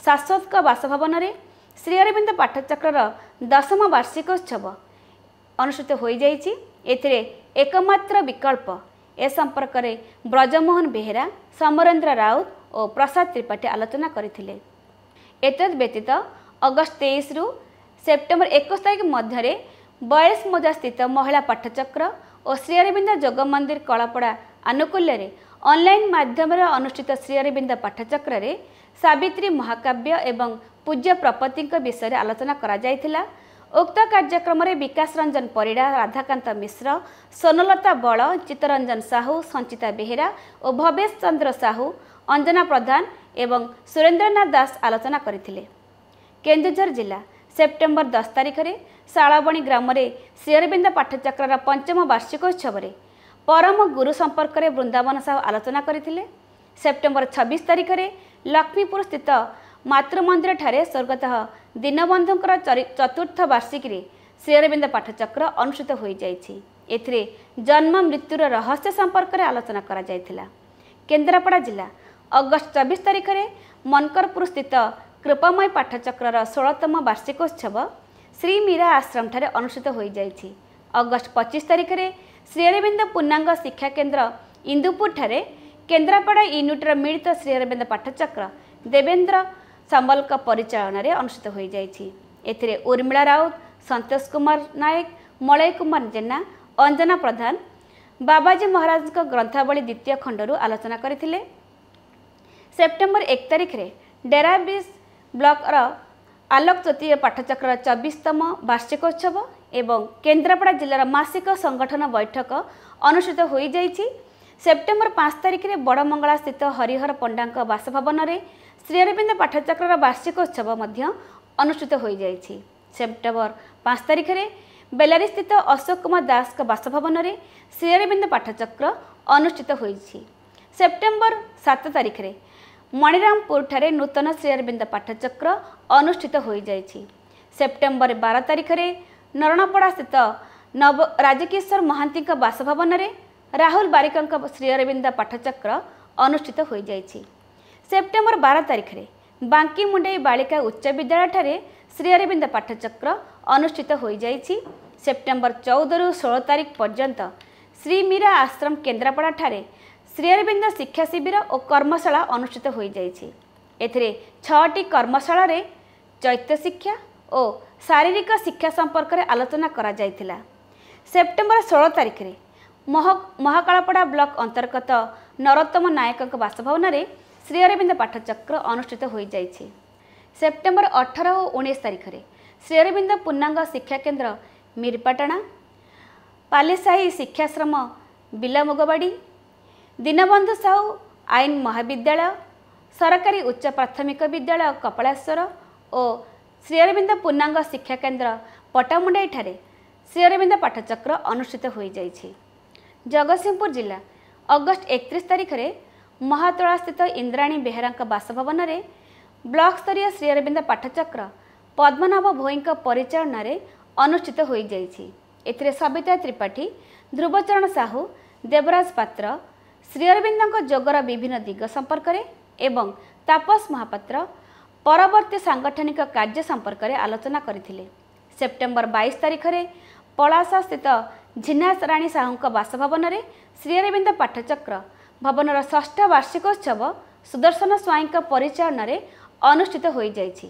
ଶାଶ୍ୱତଙ୍କ ବାସଭବନରେ ଶ୍ରୀ ଅରବିନ୍ଦ ପାଠଚକ୍ରର ଦଶମ ବାର୍ଷିକ ଉତ୍ସବ ଅନୁଷ୍ଠିତ ହୋଇଯାଇଛି ଏଥିରେ ଏକମାତ୍ର ବିକଳ୍ପ ଏ ସମ୍ପର୍କରେ ବ୍ରଜମୋହନ ବେହେରା ସମରେନ୍ଦ୍ର ରାଉତ ଓ ପ୍ରସାଦ ତ୍ରିପାଠୀ ଆଲୋଚନା କରିଥିଲେ ଏତଦ୍ ବ୍ୟତୀତ ଅଗଷ୍ଟ ତେଇଶରୁ ସେପ୍ଟେମ୍ବର ଏକୋଇଶ ତାରିଖ ମଧ୍ୟରେ ବୟାଳିଶ ମୌଜାସ୍ଥିତ ମହିଳା ପାଠଚକ୍ର ଓ ଶ୍ରୀ ଅରବିନ୍ଦ ଯୋଗ ମନ୍ଦିର କଳାପଡ଼ା ଆନୁକୂଲ୍ୟରେ ଅନଲାଇନ୍ ମାଧ୍ୟମରେ ଅନୁଷ୍ଠିତ ଶ୍ରୀ ଅରବିନ୍ଦ ପାଠଚକ୍ରରେ ସାବିତ୍ରୀ ମହାକାବ୍ୟ ଏବଂ ପୂଜ୍ୟ ପ୍ରପତିଙ୍କ ବିଷୟରେ ଆଲୋଚନା କରାଯାଇଥିଲା ଉକ୍ତ କାର୍ଯ୍ୟକ୍ରମରେ ବିକାଶ ରଞ୍ଜନ ପରିଡ଼ା ରାଧାକାନ୍ତ ମିଶ୍ର ସୋନଲତା ବଳ ଚିତ୍ତରଞ୍ଜନ ସାହୁ ସଞ୍ଚିତା ବେହେରା ଓ ଭବେଶ ଚନ୍ଦ୍ର ସାହୁ ଅଞ୍ଜନା ପ୍ରଧାନ ଏବଂ ସୁରେନ୍ଦ୍ରନାଥ ଦାସ ଆଲୋଚନା କରିଥିଲେ କେନ୍ଦୁଝର ଜିଲ୍ଲା ସେପ୍ଟେମ୍ବର ଦଶ ତାରିଖରେ ଶାଳବଣୀ ଗ୍ରାମରେ ଶ୍ରୀଅରବିନ୍ଦ ପାଠଚକ୍ରର ପଞ୍ଚମ ବାର୍ଷିକ ଉତ୍ସବରେ ପରମ ଗୁରୁ ସମ୍ପର୍କରେ ବୃନ୍ଦାବନ ସାହୁ ଆଲୋଚନା କରିଥିଲେ ସେପ୍ଟେମ୍ବର ଛବିଶ ତାରିଖରେ ଲକ୍ଷ୍ମୀପୁର ସ୍ଥିତ ମାତୃମନ୍ଦିରଠାରେ ସ୍ୱର୍ଗତଃ ଦୀନବନ୍ଧୁଙ୍କର ଚତୁର୍ଥ ବାର୍ଷିକୀରେ ଶ୍ରୀଅରବିନ୍ଦ ପାଠଚକ୍ର ଅନୁଷ୍ଠିତ ହୋଇଯାଇଛି ଏଥିରେ ଜନ୍ମ ମୃତ୍ୟୁର ରହସ୍ୟ ସମ୍ପର୍କରେ ଆଲୋଚନା କରାଯାଇଥିଲା କେନ୍ଦ୍ରାପଡ଼ା ଜିଲ୍ଲା ଅଗଷ୍ଟ ଚବିଶ ତାରିଖରେ ମନକରପୁର ସ୍ଥିତ କୃପାମୟ ପାଠଚକ୍ରର ଷୋହଳତମ ବାର୍ଷିକୋତ୍ସବ ଶ୍ରୀ ମୀରା ଆଶ୍ରମଠାରେ ଅନୁଷ୍ଠିତ ହୋଇଯାଇଛି ଅଗଷ୍ଟ ପଚିଶ ତାରିଖରେ ଶ୍ରୀ ଅରବିନ୍ଦ ପୂର୍ଣ୍ଣାଙ୍ଗ ଶିକ୍ଷାକେନ୍ଦ୍ର ଇନ୍ଦୁପୁରଠାରେ କେନ୍ଦ୍ରାପଡ଼ା ୟୁନିଟ୍ର ମିଳିତ ଶ୍ରୀ ଅରବିନ୍ଦ ପାଠଚକ୍ର ଦେବେନ୍ଦ୍ର ସମ୍ବଲଙ୍କ ପରିଚାଳନାରେ ଅନୁଷ୍ଠିତ ହୋଇଯାଇଛି ଏଥିରେ ଉର୍ମିଳା ରାଉତ ସନ୍ତୋଷ କୁମାର ନାୟକ ମଳୟ କୁମାର ଜେନା ଅଞ୍ଜନା ପ୍ରଧାନ ବାବାଜୀ ମହାରାଜଙ୍କ ଗ୍ରନ୍ଥାବଳୀ ଦ୍ୱିତୀୟ ଖଣ୍ଡରୁ ଆଲୋଚନା କରିଥିଲେ ସେପ୍ଟେମ୍ବର ଏକ ତାରିଖରେ ଡେରାବ୍ରିଜ୍ ବ୍ଲକର ଆଲୋକ ତୃତୀୟ ପାଠଚକ୍ର ଚବିଶତମ ବାର୍ଷିକୋତ୍ସବ ଏବଂ କେନ୍ଦ୍ରାପଡ଼ା ଜିଲ୍ଲାର ମାସିକ ସଂଗଠନ ବୈଠକ ଅନୁଷ୍ଠିତ ହୋଇଯାଇଛି ସେପ୍ଟେମ୍ବର ପାଞ୍ଚ ତାରିଖରେ ବଡ଼ମଙ୍ଗଳା ସ୍ଥିତ ହରିହର ପଣ୍ଡାଙ୍କ ବାସଭବନରେ ଶ୍ରୀଅରବିନ୍ଦ ପାଠଚକ୍ରର ବାର୍ଷିକୋତ୍ସବ ମଧ୍ୟ ଅନୁଷ୍ଠିତ ହୋଇଯାଇଛି ସେପ୍ଟେମ୍ବର ପାଞ୍ଚ ତାରିଖରେ ବେଲାରୀ ସ୍ଥିତ ଅଶୋକ କୁମାର ଦାସଙ୍କ ବାସଭବନରେ ଶ୍ରୀଅରବିନ୍ଦ ପାଠଚକ୍ର ଅନୁଷ୍ଠିତ ହୋଇଛି ସେପ୍ଟେମ୍ବର ସାତ ତାରିଖରେ ମଣିରାମପୁରଠାରେ ନୂତନ ଶ୍ରୀଅରବିନ୍ଦ ପାଠଚକ୍ର ଅନୁଷ୍ଠିତ ହୋଇଯାଇଛି ସେପ୍ଟେମ୍ବର ବାର ତାରିଖରେ ନରଣପଡ଼ାସ୍ଥିତ ନବ ରାଜକିଶୋର ମହାନ୍ତିଙ୍କ ବାସଭବନରେ ରାହୁଲ ବାରିକଙ୍କ ଶ୍ରୀଅରବିନ୍ଦ ପାଠଚକ୍ର ଅନୁଷ୍ଠିତ ହୋଇଯାଇଛି ସେପ୍ଟେମ୍ବର ବାର ତାରିଖରେ ବାଙ୍କିମୁଣ୍ଡେଇ ବାଳିକା ଉଚ୍ଚ ବିଦ୍ୟାଳୟଠାରେ ଶ୍ରୀଅରବିନ୍ଦ ପାଠଚକ୍ର ଅନୁଷ୍ଠିତ ହୋଇଯାଇଛି ସେପ୍ଟେମ୍ବର ଚଉଦରୁ ଷୋହଳ ତାରିଖ ପର୍ଯ୍ୟନ୍ତ ଶ୍ରୀମୀରା ଆଶ୍ରମ କେନ୍ଦ୍ରାପଡ଼ାଠାରେ ଶ୍ରୀଅରବିନ୍ଦ ଶିକ୍ଷା ଶିବିର ଓ କର୍ମଶାଳା ଅନୁଷ୍ଠିତ ହୋଇଯାଇଛି ଏଥିରେ ଛଅଟି କର୍ମଶାଳାରେ ଚୈତ୍ୟଶିକ୍ଷା ଓ ଶାରୀରିକ ଶିକ୍ଷା ସମ୍ପର୍କରେ ଆଲୋଚନା କରାଯାଇଥିଲା ସେପ୍ଟେମ୍ବର ଷୋହଳ ତାରିଖରେ ମହ ମହାକାଳପଡ଼ା ବ୍ଲକ ଅନ୍ତର୍ଗତ ନରୋତ୍ତମ ନାୟକଙ୍କ ବାସଭବନରେ ଶ୍ରୀଅରବିନ୍ଦ ପାଠଚକ୍ର ଅନୁଷ୍ଠିତ ହୋଇଯାଇଛି ସେପ୍ଟେମ୍ବର ଅଠର ଓ ଉଣେଇଶ ତାରିଖରେ ଶ୍ରୀଅରବିନ୍ଦ ପୂର୍ଣ୍ଣାଙ୍ଗ ଶିକ୍ଷା କେନ୍ଦ୍ର ମିରପାଟଣା ପାଲିସାହି ଶିକ୍ଷାଶ୍ରମ ବିଲାମୁଗବାଡ଼ି ଦୀନବନ୍ଧୁ ସାହୁ ଆଇନ ମହାବିଦ୍ୟାଳୟ ସରକାରୀ ଉଚ୍ଚ ପ୍ରାଥମିକ ବିଦ୍ୟାଳୟ କପିଳାଶ୍ୱର ଓ ଶ୍ରୀଅରବିନ୍ଦ ପୂର୍ଣ୍ଣାଙ୍ଗ କେନ୍ଦ୍ର ପଟାମୁଣ୍ଡାଇଠାରେ ଶ୍ରୀଅରବିନ୍ଦ ପାଠଚକ୍ର ଅନୁଷ୍ଠିତ ହୋଇଯାଇଛି ଜଗତସିଂହପୁର ଜିଲ୍ଲା ଅଗଷ୍ଟ ଏକତିରିଶ ତାରିଖରେ ସ୍ଥିତ ଇନ୍ଦ୍ରାଣୀ ବେହେରାଙ୍କ ବାସଭବନରେ ବ୍ଲକସ୍ତରୀୟ ଶ୍ରୀଅରବିନ୍ଦ ପାଠଚକ୍ର ପଦ୍ମନାଭ ଭୋଇଙ୍କ ପରିଚାଳନାରେ ଅନୁଷ୍ଠିତ ହୋଇଯାଇଛି ଏଥିରେ ସବିତା ତ୍ରିପାଠୀ ଧ୍ରୁବଚରଣ ସାହୁ ଦେବରାଜ ପାତ୍ର ଶ୍ରୀଅରବିନ୍ଦଙ୍କ ଯୋଗର ବିଭିନ୍ନ ଦିଗ ସମ୍ପର୍କରେ ଏବଂ ତାପସ ମହାପାତ୍ର ପରବର୍ତ୍ତୀ ସାଙ୍ଗଠନିକ କାର୍ଯ୍ୟ ସମ୍ପର୍କରେ ଆଲୋଚନା କରିଥିଲେ ସେପ୍ଟେମ୍ବର ବାଇଶ ତାରିଖରେ ପଳାସାସ୍ଥିତ ଝିନାସ ରାଣୀ ସାହୁଙ୍କ ବାସଭବନରେ ଶ୍ରୀଅରବିନ୍ଦ ପାଠଚକ୍ର ଭବନର ଷଷ୍ଠ ବାର୍ଷିକୋତ୍ସବ ସୁଦର୍ଶନ ସ୍ୱାଇଁଙ୍କ ପରିଚାଳନାରେ ଅନୁଷ୍ଠିତ ହୋଇଯାଇଛି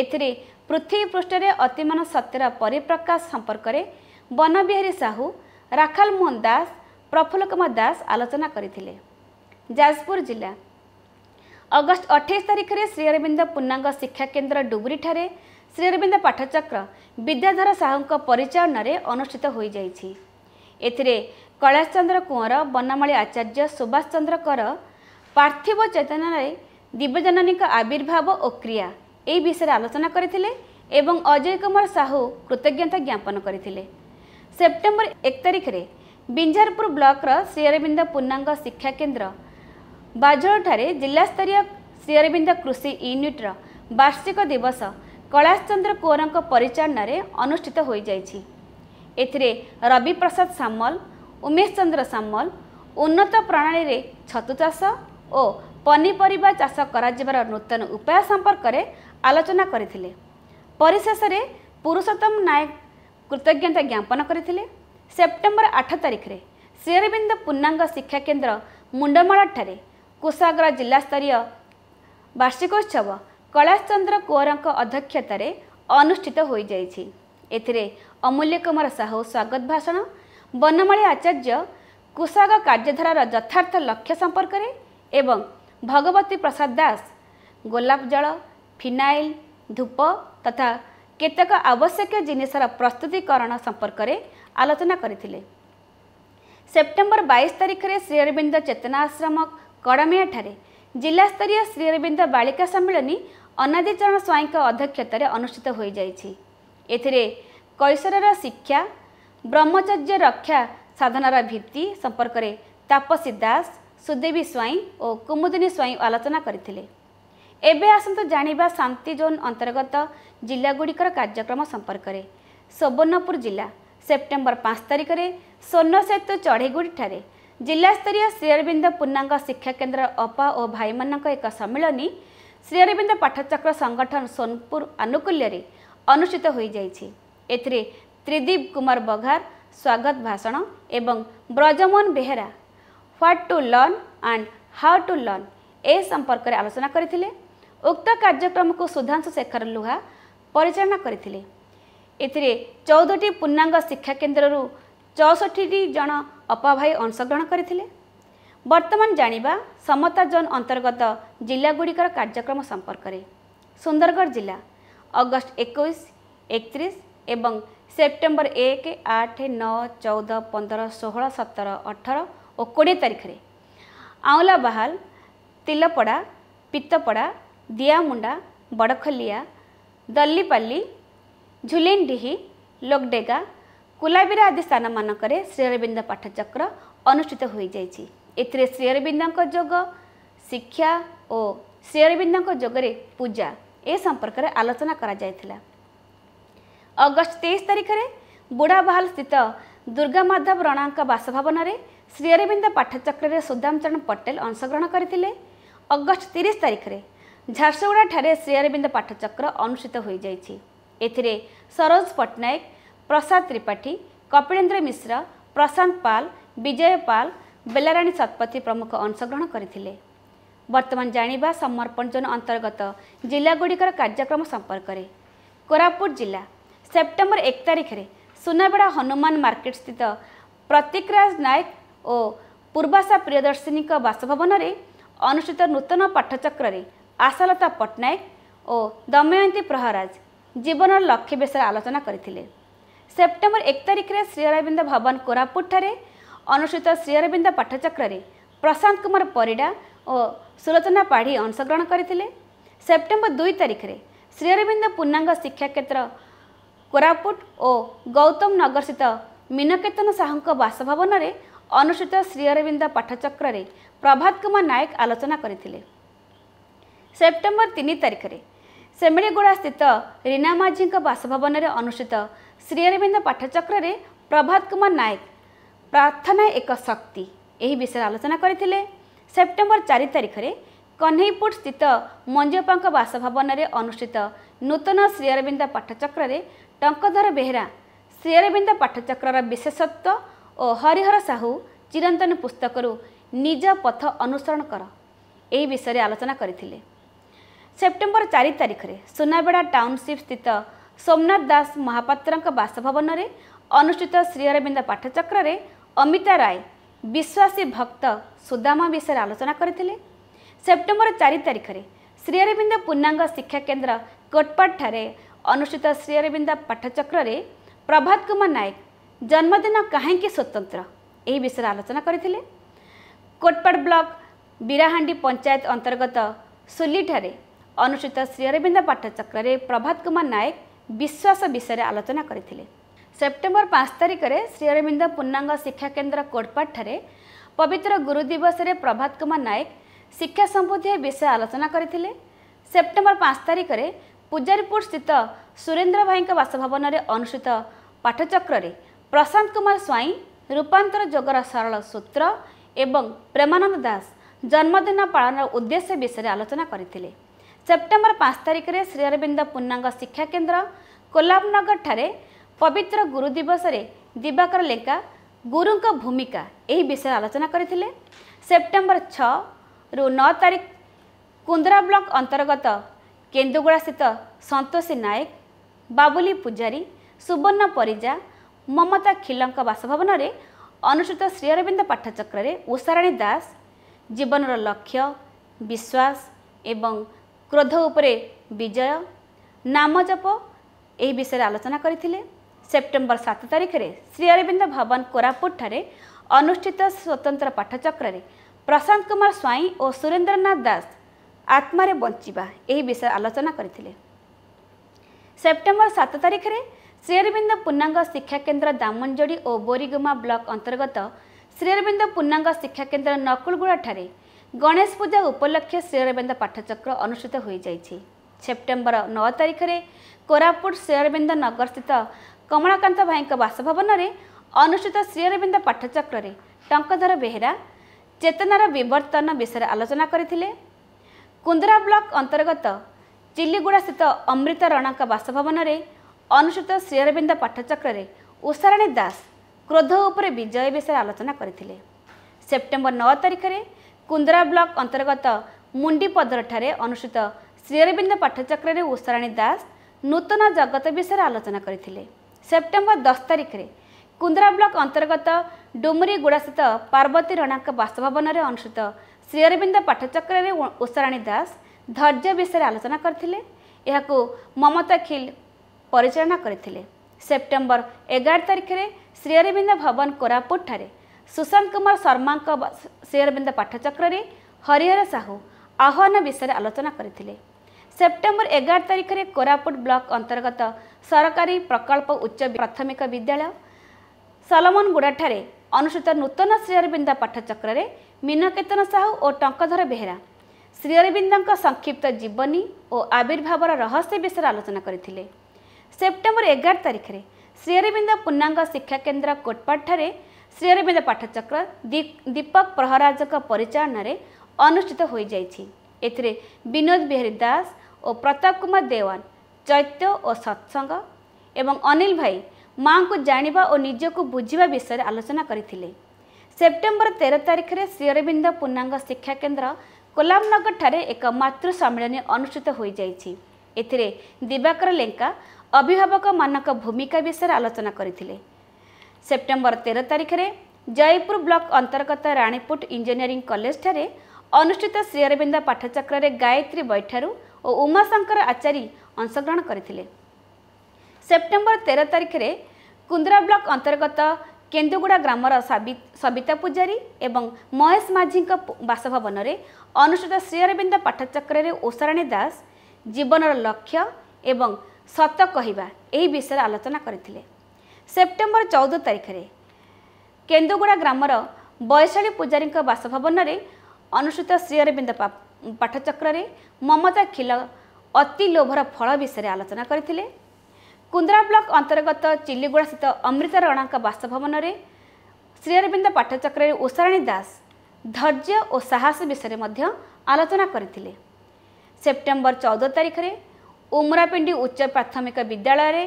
ଏଥିରେ ପୃଥିବୀ ପୃଷ୍ଠରେ ଅତିମାନ ସତ୍ୟର ପରିପ୍ରକାଶ ସମ୍ପର୍କରେ ବନବିହାରୀ ସାହୁ ରାଖାଲ ମୋହନ ଦାସ ପ୍ରଫୁଲ୍ଲ କୁମାର ଦାସ ଆଲୋଚନା କରିଥିଲେ ଯାଜପୁର ଜିଲ୍ଲା ଅଗଷ୍ଟ ଅଠେଇଶ ତାରିଖରେ ଶ୍ରୀଅରବିନ୍ଦ ପୂର୍ଣ୍ଣାଙ୍ଗ ଶିକ୍ଷାକେନ୍ଦ୍ର ଡୁବୁରିଠାରେ ଶ୍ରୀଅରବିନ୍ଦ ପାଠଚକ୍ର ବିଦ୍ୟାଧର ସାହୁଙ୍କ ପରିଚାଳନାରେ ଅନୁଷ୍ଠିତ ହୋଇଯାଇଛି ଏଥିରେ କୈଳାସ ଚନ୍ଦ୍ର କୁଅଁର ବନମାଳୀ ଆଚାର୍ଯ୍ୟ ସୁବାସ ଚନ୍ଦ୍ର କର ପାର୍ଥିବ ଚେତନାରେ ଦିବ୍ୟଜନନୀଙ୍କ ଆବିର୍ଭାବ ଓ କ୍ରିୟା ଏହି ବିଷୟରେ ଆଲୋଚନା କରିଥିଲେ ଏବଂ ଅଜୟ କୁମାର ସାହୁ କୃତଜ୍ଞତା ଜ୍ଞାପନ କରିଥିଲେ ସେପ୍ଟେମ୍ବର ଏକ ତାରିଖରେ ବିଞ୍ଜାରପୁର ବ୍ଲକର ଶ୍ରୀଅରବିନ୍ଦ ପୂର୍ଣ୍ଣାଙ୍ଗ ଶିକ୍ଷାକେନ୍ଦ୍ର ବାଜଳଠାରେ ଜିଲ୍ଲାସ୍ତରୀୟ ଶ୍ରୀଅରବିନ୍ଦ କୃଷି ୟୁନିଟ୍ର ବାର୍ଷିକ ଦିବସ କୈଳାସଚନ୍ଦ୍ର କୁଅରଙ୍କ ପରିଚାଳନାରେ ଅନୁଷ୍ଠିତ ହୋଇଯାଇଛି ଏଥିରେ ରବି ପ୍ରସାଦ ସାମଲ ଉମେଶ ଚନ୍ଦ୍ର ସାମଲ ଉନ୍ନତ ପ୍ରଣାଳୀରେ ଛତୁ ଚାଷ ଓ ପନିପରିବା ଚାଷ କରାଯିବାର ନୂତନ ଉପାୟ ସମ୍ପର୍କରେ ଆଲୋଚନା କରିଥିଲେ ପରିଶେଷରେ ପୁରୁଷୋତ୍ତମ ନାୟକ କୃତଜ୍ଞତା ଜ୍ଞାପନ କରିଥିଲେ ସେପ୍ଟେମ୍ବର ଆଠ ତାରିଖରେ ଶ୍ରୀଅରବିନ୍ଦ ପୁନ୍ନାଙ୍ଗ ଶିକ୍ଷା କେନ୍ଦ୍ର ମୁଣ୍ଡମାଳଠାରେ କୁଶାଗ୍ର ଜିଲ୍ଲାସ୍ତରୀୟ ବାର୍ଷିକୋତ୍ସବ କୈଳାସ ଚନ୍ଦ୍ର କୁଅରଙ୍କ ଅଧ୍ୟକ୍ଷତାରେ ଅନୁଷ୍ଠିତ ହୋଇଯାଇଛି ଏଥିରେ ଅମୂଲ୍ୟ କୁମାର ସାହୁ ସ୍ୱାଗତ ଭାଷଣ ବନମାଳୀ ଆଚାର୍ଯ୍ୟ କୃଷକ କାର୍ଯ୍ୟଧାରାର ଯଥାର୍ଥ ଲକ୍ଷ୍ୟ ସମ୍ପର୍କରେ ଏବଂ ଭଗବତୀ ପ୍ରସାଦ ଦାସ ଗୋଲାପ ଜଳ ଫିନାଇଲ ଧୂପ ତଥା କେତେକ ଆବଶ୍ୟକୀୟ ଜିନିଷର ପ୍ରସ୍ତୁତିକରଣ ସମ୍ପର୍କରେ ଆଲୋଚନା କରିଥିଲେ ସେପ୍ଟେମ୍ବର ବାଇଶ ତାରିଖରେ ଶ୍ରୀଅରବିନ୍ଦ ଚେତନା ଆଶ୍ରମ କଡ଼ମିଆଠାରେ ଜିଲ୍ଲାସ୍ତରୀୟ ଶ୍ରୀଅରବିନ୍ଦ ବାଳିକା ସମ୍ମିଳନୀ ଅନାଦିଚରଣ ସ୍ୱାଇଁଙ୍କ ଅଧ୍ୟକ୍ଷତାରେ ଅନୁଷ୍ଠିତ ହୋଇଯାଇଛି ଏଥିରେ କୈଶୋରର ଶିକ୍ଷା ବ୍ରହ୍ମଚର୍ଯ୍ୟ ରକ୍ଷା ସାଧନାର ଭିତ୍ତି ସମ୍ପର୍କରେ ତାପସୀ ଦାସ ସୁଦେବୀ ସ୍ୱାଇଁ ଓ କୁମୁଦିନୀ ସ୍ୱାଇଁ ଆଲୋଚନା କରିଥିଲେ ଏବେ ଆସନ୍ତୁ ଜାଣିବା ଶାନ୍ତି ଜୋନ୍ ଅନ୍ତର୍ଗତ ଜିଲ୍ଲାଗୁଡ଼ିକର କାର୍ଯ୍ୟକ୍ରମ ସମ୍ପର୍କରେ ସୁବର୍ଣ୍ଣପୁର ଜିଲ୍ଲା ସେପ୍ଟେମ୍ବର ପାଞ୍ଚ ତାରିଖରେ ସ୍ୱର୍ଣ୍ଣସେତୁ ଚଢ଼େଇଗୁଡ଼ିଠାରେ ଜିଲ୍ଲାସ୍ତରୀୟ ଶ୍ରୀଅରବିନ୍ଦ ପୂର୍ଣ୍ଣାଙ୍ଗ ଶିକ୍ଷା କେନ୍ଦ୍ର ଅପା ଓ ଭାଇମାନଙ୍କ ଏକ ସମ୍ମିଳନୀ ଶ୍ରୀଅରବିନ୍ଦ ପାଠଚକ୍ର ସଂଗଠନ ସୋନପୁର ଆନୁକୂଲ୍ୟରେ ଅନୁଷ୍ଠିତ ହୋଇଯାଇଛି ଏଥିରେ ତ୍ରିଦୀପ କୁମାର ବଘାର ସ୍ୱାଗତ ଭାଷଣ ଏବଂ Brajamohan Behera what to learn and how to learn ଏ ସମ୍ପର୍କରେ ଆଲୋଚନା କରିଥିଲେ ଉକ୍ତ କାର୍ଯ୍ୟକ୍ରମକୁ ସୁଧାଂଶୁ ଶେଖର ଲୁହା ପରିଚାଳନା କରିଥିଲେ ଏଥିରେ ଚଉଦଟି ପୂର୍ଣ୍ଣାଙ୍ଗ ଶିକ୍ଷାକେନ୍ଦ୍ରରୁ ଚଉଷଠିଟି ଜଣ ଅପାଭାଇ ଅଂଶଗ୍ରହଣ କରିଥିଲେ ବର୍ତ୍ତମାନ ଜାଣିବା ସମତା ଜୋନ୍ ଅନ୍ତର୍ଗତ ଜିଲ୍ଲାଗୁଡ଼ିକର କାର୍ଯ୍ୟକ୍ରମ ସମ୍ପର୍କରେ ସୁନ୍ଦରଗଡ଼ ଜିଲ୍ଲା ଅଗଷ୍ଟ ଏକୋଇଶ ଏକତିରିଶ ଏବଂ ସେପ୍ଟେମ୍ବର ଏକ ଆଠ ନଅ ଚଉଦ ପନ୍ଦର ଷୋହଳ ସତର ଅଠର ଓ କୋଡ଼ିଏ ତାରିଖରେ ଆଉଁଲା ତିଲପଡ଼ା ପିତପଡ଼ା ଦିଆମୁଣ୍ଡା ବଡ଼ଖଲିଆ ଦଲିପାଲି ଝୁଲିଣ୍ଡିହି ଲୋକଡେଗା କୁଲାବିରା ଆଦି ସ୍ଥାନମାନଙ୍କରେ ଶ୍ରୀଅରବିନ୍ଦ ପାଠଚକ୍ର ଅନୁଷ୍ଠିତ ହୋଇଯାଇଛି ଏଥିରେ ଶ୍ରୀଅରବିନ୍ଦଙ୍କ ଯୋଗ ଶିକ୍ଷା ଓ ଶ୍ରୀଅରବିନ୍ଦଙ୍କ ଯୋଗରେ ପୂଜା ଏ ସମ୍ପର୍କରେ ଆଲୋଚନା କରାଯାଇଥିଲା ଅଗଷ୍ଟ ତେଇଶ ତାରିଖରେ ବୁଢ଼ାବାହାଲ ସ୍ଥିତ ଦୁର୍ଗା ମାଧବ ରଣାଙ୍କ ବାସଭବନରେ ଶ୍ରୀଅରବିନ୍ଦ ପାଠଚକ୍ରରେ ସୁଦାମ ଚରଣ ପଟେଲ ଅଂଶଗ୍ରହଣ କରିଥିଲେ ଅଗଷ୍ଟ ତିରିଶ ତାରିଖରେ ଝାରସୁଗୁଡ଼ାଠାରେ ଶ୍ରୀଅରବିନ୍ଦ ପାଠଚକ୍ର ଅନୁଷ୍ଠିତ ହୋଇଯାଇଛି ଏଥିରେ ସରୋଜ ପଟ୍ଟନାୟକ ପ୍ରସାଦ ତ୍ରିପାଠୀ କପିଳେନ୍ଦ୍ର ମିଶ୍ର ପ୍ରଶାନ୍ତ ପାଲ ବିଜୟ ପାଲ ବେଲାରାଣୀ ଶତପଥୀ ପ୍ରମୁଖ ଅଂଶଗ୍ରହଣ କରିଥିଲେ ବର୍ତ୍ତମାନ ଜାଣିବା ସମର୍ପଣ ଯୋନ ଅନ୍ତର୍ଗତ ଜିଲ୍ଲାଗୁଡ଼ିକର କାର୍ଯ୍ୟକ୍ରମ ସମ୍ପର୍କରେ କୋରାପୁଟ ଜିଲ୍ଲା ସେପ୍ଟେମ୍ବର ଏକ ତାରିଖରେ ସୁନାବେଡ଼ା ହନୁମାନ ମାର୍କେଟ ସ୍ଥିତ ପ୍ରତୀକରାଜ ନାୟକ ଓ ପୂର୍ବାଶା ପ୍ରିୟଦର୍ଶିନୀଙ୍କ ବାସଭବନରେ ଅନୁଷ୍ଠିତ ନୂତନ ପାଠଚକ୍ରରେ ଆଶାଲତା ପଟ୍ଟନାୟକ ଓ ଦମୟନ୍ତୀ ପ୍ରହରାଜ ଜୀବନର ଲକ୍ଷ୍ୟ ବିଷୟରେ ଆଲୋଚନା କରିଥିଲେ ସେପ୍ଟେମ୍ବର ଏକ ତାରିଖରେ ଶ୍ରୀଅରବିନ୍ଦ ଭବନ କୋରାପୁଟଠାରେ ଅନୁଷ୍ଠିତ ଶ୍ରୀଅରବିନ୍ଦ ପାଠଚକ୍ରରେ ପ୍ରଶାନ୍ତ କୁମାର ପରିଡ଼ା ଓ ସୁଲୋଚନା ପାଢ଼ୀ ଅଂଶଗ୍ରହଣ କରିଥିଲେ ସେପ୍ଟେମ୍ବର ଦୁଇ ତାରିଖରେ ଶ୍ରୀଅରବିନ୍ଦ ପୂର୍ଣ୍ଣାଙ୍ଗ ଶିକ୍ଷାକ୍ଷେତ୍ର କୋରାପୁଟ ଓ ଗୌତମ ନଗରସ୍ଥିତ ମୀନକେତନ ସାହୁଙ୍କ ବାସଭବନରେ ଅନୁଷ୍ଠିତ ଶ୍ରୀଅରବିନ୍ଦ ପାଠଚକ୍ରରେ ପ୍ରଭାତ କୁମାର ନାୟକ ଆଲୋଚନା କରିଥିଲେ ସେପ୍ଟେମ୍ବର ତିନି ତାରିଖରେ ସେମିଳିଗୁଡ଼ା ସ୍ଥିତ ରୀନା ମାଝୀଙ୍କ ବାସଭବନରେ ଅନୁଷ୍ଠିତ ଶ୍ରୀ ଅରବିନ୍ଦ ପାଠଚକ୍ରରେ ପ୍ରଭାତ କୁମାର ନାୟକ ପ୍ରାର୍ଥନା ଏକ ଶକ୍ତି ଏହି ବିଷୟରେ ଆଲୋଚନା କରିଥିଲେ ସେପ୍ଟେମ୍ବର ଚାରି ତାରିଖରେ କହ୍ନେପୁଟ ସ୍ଥିତ ମଞ୍ଜୁପ୍ପାଙ୍କ ବାସଭବନରେ ଅନୁଷ୍ଠିତ ନୂତନ ଶ୍ରୀ ଅରବିନ୍ଦ ପାଠଚକ୍ରରେ ଟଙ୍କଧର ବେହେରା ଶ୍ରୀ ଅରବିନ୍ଦ ପାଠଚକ୍ରର ବିଶେଷତ୍ୱ ଓ ହରିହର ସାହୁ ଚିରନ୍ତନ ପୁସ୍ତକରୁ ନିଜ ପଥ ଅନୁସରଣ କର ଏହି ବିଷୟରେ ଆଲୋଚନା କରିଥିଲେ ସେପ୍ଟେମ୍ବର ଚାରି ତାରିଖରେ ସୁନାବେଡ଼ା ଟାଉନସିପ୍ ସ୍ଥିତ ସୋମନାଥ ଦାସ ମହାପାତ୍ରଙ୍କ ବାସଭବନରେ ଅନୁଷ୍ଠିତ ଶ୍ରୀଅରବିନ୍ଦ ପାଠଚକ୍ରରେ ଅମିତା ରାୟ ବିଶ୍ୱାସୀ ଭକ୍ତ ସୁଦାମା ବିଷୟରେ ଆଲୋଚନା କରିଥିଲେ ସେପ୍ଟେମ୍ବର ଚାରି ତାରିଖରେ ଶ୍ରୀଅରବିନ୍ଦ ପୂର୍ଣ୍ଣାଙ୍ଗ ଶିକ୍ଷା କେନ୍ଦ୍ର କୋଟପାଟଠାରେ ଅନୁଷ୍ଠିତ ଶ୍ରୀଅରବିନ୍ଦ ପାଠଚକ୍ରରେ ପ୍ରଭାତ କୁମାର ନାୟକ ଜନ୍ମଦିନ କାହିଁକି ସ୍ୱତନ୍ତ୍ର ଏହି ବିଷୟରେ ଆଲୋଚନା କରିଥିଲେ କୋଟପାଟ ବ୍ଲକ ବିରାହାଣ୍ଡି ପଞ୍ଚାୟତ ଅନ୍ତର୍ଗତ ସୁଲିଠାରେ ଅନୁଷ୍ଠିତ ଶ୍ରୀଅରବିନ୍ଦ ପାଠଚକ୍ରରେ ପ୍ରଭାତ କୁମାର ନାୟକ ବିଶ୍ୱାସ ବିଷୟରେ ଆଲୋଚନା କରିଥିଲେ ସେପ୍ଟେମ୍ବର ପାଞ୍ଚ ତାରିଖରେ ଶ୍ରୀଅରବିନ୍ଦ ପୂର୍ଣ୍ଣାଙ୍ଗ ଶିକ୍ଷାକେନ୍ଦ୍ର କୋଡ଼ପାଟଠାରେ ପବିତ୍ର ଗୁରୁ ଦିବସରେ ପ୍ରଭାତ କୁମାର ନାୟକ ଶିକ୍ଷା ସମ୍ବନ୍ଧୀୟ ବିଷୟ ଆଲୋଚନା କରିଥିଲେ ସେପ୍ଟେମ୍ବର ପାଞ୍ଚ ତାରିଖରେ ପୂଜାରୀପୁର ସ୍ଥିତ ସୁରେନ୍ଦ୍ର ଭାଇଙ୍କ ବାସଭବନରେ ଅନୁଷ୍ଠିତ ପାଠଚକ୍ରରେ ପ୍ରଶାନ୍ତ କୁମାର ସ୍ୱାଇଁ ରୂପାନ୍ତର ଯୋଗର ସରଳ ସୂତ୍ର ଏବଂ ପ୍ରେମାନନ୍ଦ ଦାସ ଜନ୍ମଦିନ ପାଳନର ଉଦ୍ଦେଶ୍ୟ ବିଷୟରେ ଆଲୋଚନା କରିଥିଲେ ସେପ୍ଟେମ୍ବର ପାଞ୍ଚ ତାରିଖରେ ଶ୍ରୀ ଅରବିନ୍ଦ ପୂର୍ଣ୍ଣାଙ୍ଗ ଶିକ୍ଷା କେନ୍ଦ୍ର କୋଲାବନଗରଠାରେ ପବିତ୍ର ଗୁରୁ ଦିବସରେ ଦିବାକର ଲେଙ୍କା ଗୁରୁଙ୍କ ଭୂମିକା ଏହି ବିଷୟରେ ଆଲୋଚନା କରିଥିଲେ ସେପ୍ଟେମ୍ବର ଛଅରୁ ନଅ ତାରିଖ କୁନ୍ଦ୍ରା ବ୍ଲକ ଅନ୍ତର୍ଗତ କେନ୍ଦୁଗୁଡ଼ାସ୍ଥିତ ସନ୍ତୋଷୀ ନାୟକ ବାବୁଲି ପୂଜାରୀ ସୁବର୍ଣ୍ଣ ପରିଜା ମମତା ଖିଲଙ୍କ ବାସଭବନରେ ଅନୁସୂଚିତ ଶ୍ରୀ ଅରବିନ୍ଦ ପାଠଚକ୍ରରେ ଉଷାରାଣୀ ଦାସ ଜୀବନର ଲକ୍ଷ୍ୟ ବିଶ୍ୱାସ ଏବଂ କ୍ରୋଧ ଉପରେ ବିଜୟ ନାମଜପ ଏହି ବିଷୟରେ ଆଲୋଚନା କରିଥିଲେ ସେପ୍ଟେମ୍ବର ସାତ ତାରିଖରେ ଶ୍ରୀ ଅରବିନ୍ଦ ଭବନ କୋରାପୁଟଠାରେ ଅନୁଷ୍ଠିତ ସ୍ୱତନ୍ତ୍ର ପାଠଚକ୍ରରେ ପ୍ରଶାନ୍ତ କୁମାର ସ୍ୱାଇଁ ଓ ସୁରେନ୍ଦ୍ରନାଥ ଦାସ ଆତ୍ମାରେ ବଞ୍ଚିବା ଏହି ବିଷୟ ଆଲୋଚନା କରିଥିଲେ ସେପ୍ଟେମ୍ବର ସାତ ତାରିଖରେ ଶ୍ରୀଅରବିନ୍ଦ ପୂର୍ଣ୍ଣାଙ୍ଗ ଶିକ୍ଷାକେନ୍ଦ୍ର ଦାମନଯୋଡ଼ି ଓ ବୋରିଗୁମା ବ୍ଲକ ଅନ୍ତର୍ଗତ ଶ୍ରୀଅରବିନ୍ଦ ପୂର୍ଣ୍ଣାଙ୍ଗ ଶିକ୍ଷାକେନ୍ଦ୍ର ନକୁଲଗୁଡ଼ାଠାରେ ଗଣେଶ ପୂଜା ଉପଲକ୍ଷେ ଶ୍ରୀଅରବିନ୍ଦ ପାଠଚକ୍ର ଅନୁଷ୍ଠିତ ହୋଇଯାଇଛି ସେପ୍ଟେମ୍ବର ନଅ ତାରିଖରେ କୋରାପୁଟ ଶ୍ରୀଅରବିନ୍ଦ ନଗରସ୍ଥିତ କମଳାକାନ୍ତ ଭାଇଙ୍କ ବାସଭବନରେ ଅନୁଷ୍ଠିତ ଶ୍ରୀଅରବିନ୍ଦ ପାଠଚକ୍ରରେ ଟଙ୍କଧର ବେହେରା ଚେତନାର ବିବର୍ତ୍ତନ ବିଷୟରେ ଆଲୋଚନା କରିଥିଲେ କୁନ୍ଦରା ବ୍ଲକ ଅନ୍ତର୍ଗତ ଚିଲିଗୁଡ଼ାସ୍ଥିତ ଅମୃତ ରଣାଙ୍କ ବାସଭବନରେ ଅନୁଷ୍ଠିତ ଶ୍ରୀଅରବିନ୍ଦ ପାଠଚକ୍ରରେ ଉଷାରାଣୀ ଦାସ କ୍ରୋଧ ଉପରେ ବିଜୟ ବିଷୟରେ ଆଲୋଚନା କରିଥିଲେ ସେପ୍ଟେମ୍ବର ନଅ ତାରିଖରେ କୁନ୍ଦ୍ରା ବ୍ଲକ ଅନ୍ତର୍ଗତ ମୁଣ୍ଡିପଦରଠାରେ ଅନୁଷ୍ଠିତ ଶ୍ରୀଅରବିନ୍ଦ ପାଠଚକ୍ରରେ ଉଷାରାଣୀ ଦାସ ନୂତନ ଜଗତ ବିଷୟରେ ଆଲୋଚନା କରିଥିଲେ ସେପ୍ଟେମ୍ବର ଦଶ ତାରିଖରେ କୁନ୍ଦ୍ରା ବ୍ଲକ ଅନ୍ତର୍ଗତ ଡୁମୁରିଗୁଡ଼ାସ୍ଥିତ ପାର୍ବତୀ ରଣାଙ୍କ ବାସଭବନରେ ଅନୁଷ୍ଠିତ ଶ୍ରୀଅରବିନ୍ଦ ପାଠଚକ୍ରରେ ଉଷାରାଣୀ ଦାସ ଧୈର୍ଯ୍ୟ ବିଷୟରେ ଆଲୋଚନା କରିଥିଲେ ଏହାକୁ ମମତା ଖିଲ୍ ପରିଚାଳନା କରିଥିଲେ ସେପ୍ଟେମ୍ବର ଏଗାର ତାରିଖରେ ଶ୍ରୀଅରବିନ୍ଦ ଭବନ କୋରାପୁଟଠାରେ ସୁଶାନ୍ତ କୁମାର ଶର୍ମାଙ୍କ ଶ୍ରୀଅରବିନ୍ଦ ପାଠଚକ୍ରରେ ହରିହର ସାହୁ ଆହ୍ୱାନ ବିଷୟରେ ଆଲୋଚନା କରିଥିଲେ ସେପ୍ଟେମ୍ବର ଏଗାର ତାରିଖରେ କୋରାପୁଟ ବ୍ଲକ ଅନ୍ତର୍ଗତ ସରକାରୀ ପ୍ରକଳ୍ପ ଉଚ୍ଚ ପ୍ରାଥମିକ ବିଦ୍ୟାଳୟ ସଲମନଗୁଡ଼ାଠାରେ ଅନୁସୂଚିତ ନୂତନ ଶ୍ରୀଅରବିନ୍ଦ ପାଠଚକ୍ରରେ ମୀନକେତନ ସାହୁ ଓ ଟଙ୍କଧର ବେହେରା ଶ୍ରୀଅରବିନ୍ଦଙ୍କ ସଂକ୍ଷିପ୍ତ ଜୀବନୀ ଓ ଆବିର୍ଭାବର ରହସ୍ୟ ବିଷୟରେ ଆଲୋଚନା କରିଥିଲେ ସେପ୍ଟେମ୍ବର ଏଗାର ତାରିଖରେ ଶ୍ରୀଅରବିନ୍ଦ ପୂର୍ଣ୍ଣାଙ୍ଗ ଶିକ୍ଷା କେନ୍ଦ୍ର କୋଟପାଡ଼ଠାରେ ଶ୍ରୀରବିନ୍ଦ ପାଠଚକ୍ର ଦୀପକ ପ୍ରହରାଜଙ୍କ ପରିଚାଳନାରେ ଅନୁଷ୍ଠିତ ହୋଇଯାଇଛି ଏଥିରେ ବିନୋଦ ବିହାରୀ ଦାସ ଓ ପ୍ରତାପ କୁମାର ଦେୱାନ ଚୈତ୍ୟ ଓ ସତ୍ସଙ୍ଗ ଏବଂ ଅନିଲ ଭାଇ ମାଆଙ୍କୁ ଜାଣିବା ଓ ନିଜକୁ ବୁଝିବା ବିଷୟରେ ଆଲୋଚନା କରିଥିଲେ ସେପ୍ଟେମ୍ବର ତେର ତାରିଖରେ ଶ୍ରୀଅରବିନ୍ଦ ପୂର୍ଣ୍ଣାଙ୍ଗ ଶିକ୍ଷା କେନ୍ଦ୍ର କୋଲାମନଗରଠାରେ ଏକ ମାତୃ ସମ୍ମିଳନୀ ଅନୁଷ୍ଠିତ ହୋଇଯାଇଛି ଏଥିରେ ଦିବାକର ଲେଙ୍କା ଅଭିଭାବକମାନଙ୍କ ଭୂମିକା ବିଷୟରେ ଆଲୋଚନା କରିଥିଲେ ସେପ୍ଟେମ୍ବର ତେର ତାରିଖରେ ଜୟପୁର ବ୍ଲକ ଅନ୍ତର୍ଗତ ରାଣୀପୁଟ ଇଞ୍ଜିନିୟରିଂ କଲେଜଠାରେ ଅନୁଷ୍ଠିତ ଶ୍ରୀ ଅରବିନ୍ଦ ପାଠଚକ୍ରରେ ଗାୟତ୍ରୀ ବୈଠାରୁ ଓ ଉମାଶଙ୍କର ଆଚାରୀ ଅଂଶଗ୍ରହଣ କରିଥିଲେ ସେପ୍ଟେମ୍ବର ତେର ତାରିଖରେ କୁନ୍ଦ୍ରା ବ୍ଲକ ଅନ୍ତର୍ଗତ କେନ୍ଦୁଗୁଡ଼ା ଗ୍ରାମର ସବିତା ପୂଜାରୀ ଏବଂ ମହେଶ ମାଝୀଙ୍କ ବାସଭବନରେ ଅନୁଷ୍ଠିତ ଶ୍ରୀ ଅରବିନ୍ଦ ପାଠଚକ୍ରରେ ଓଷାରାଣୀ ଦାସ ଜୀବନର ଲକ୍ଷ୍ୟ ଏବଂ ସତ କହିବା ଏହି ବିଷୟରେ ଆଲୋଚନା କରିଥିଲେ ସେପ୍ଟେମ୍ବର ଚଉଦ ତାରିଖରେ କେନ୍ଦୁଗୁଡ଼ା ଗ୍ରାମର ବୈଶାଳୀ ପୂଜାରୀଙ୍କ ବାସଭବନରେ ଅନୁସୂଚିତ ଶ୍ରୀଅରବିନ୍ଦ ପାଠଚକ୍ରରେ ମମତା ଖିଲ ଅତି ଲୋଭର ଫଳ ବିଷୟରେ ଆଲୋଚନା କରିଥିଲେ କୁନ୍ଦ୍ରା ବ୍ଲକ ଅନ୍ତର୍ଗତ ଚିଲିଗୁଡ଼ାସ୍ଥିତ ଅମୃତ ରଣାଙ୍କ ବାସଭବନରେ ଶ୍ରୀଅରବିନ୍ଦ ପାଠଚକ୍ରରେ ଉଷାରାଣୀ ଦାସ ଧୈର୍ଯ୍ୟ ଓ ସାହସ ବିଷୟରେ ମଧ୍ୟ ଆଲୋଚନା କରିଥିଲେ ସେପ୍ଟେମ୍ବର ଚଉଦ ତାରିଖରେ ଉମରାପିଣ୍ଡି ଉଚ୍ଚ ପ୍ରାଥମିକ ବିଦ୍ୟାଳୟରେ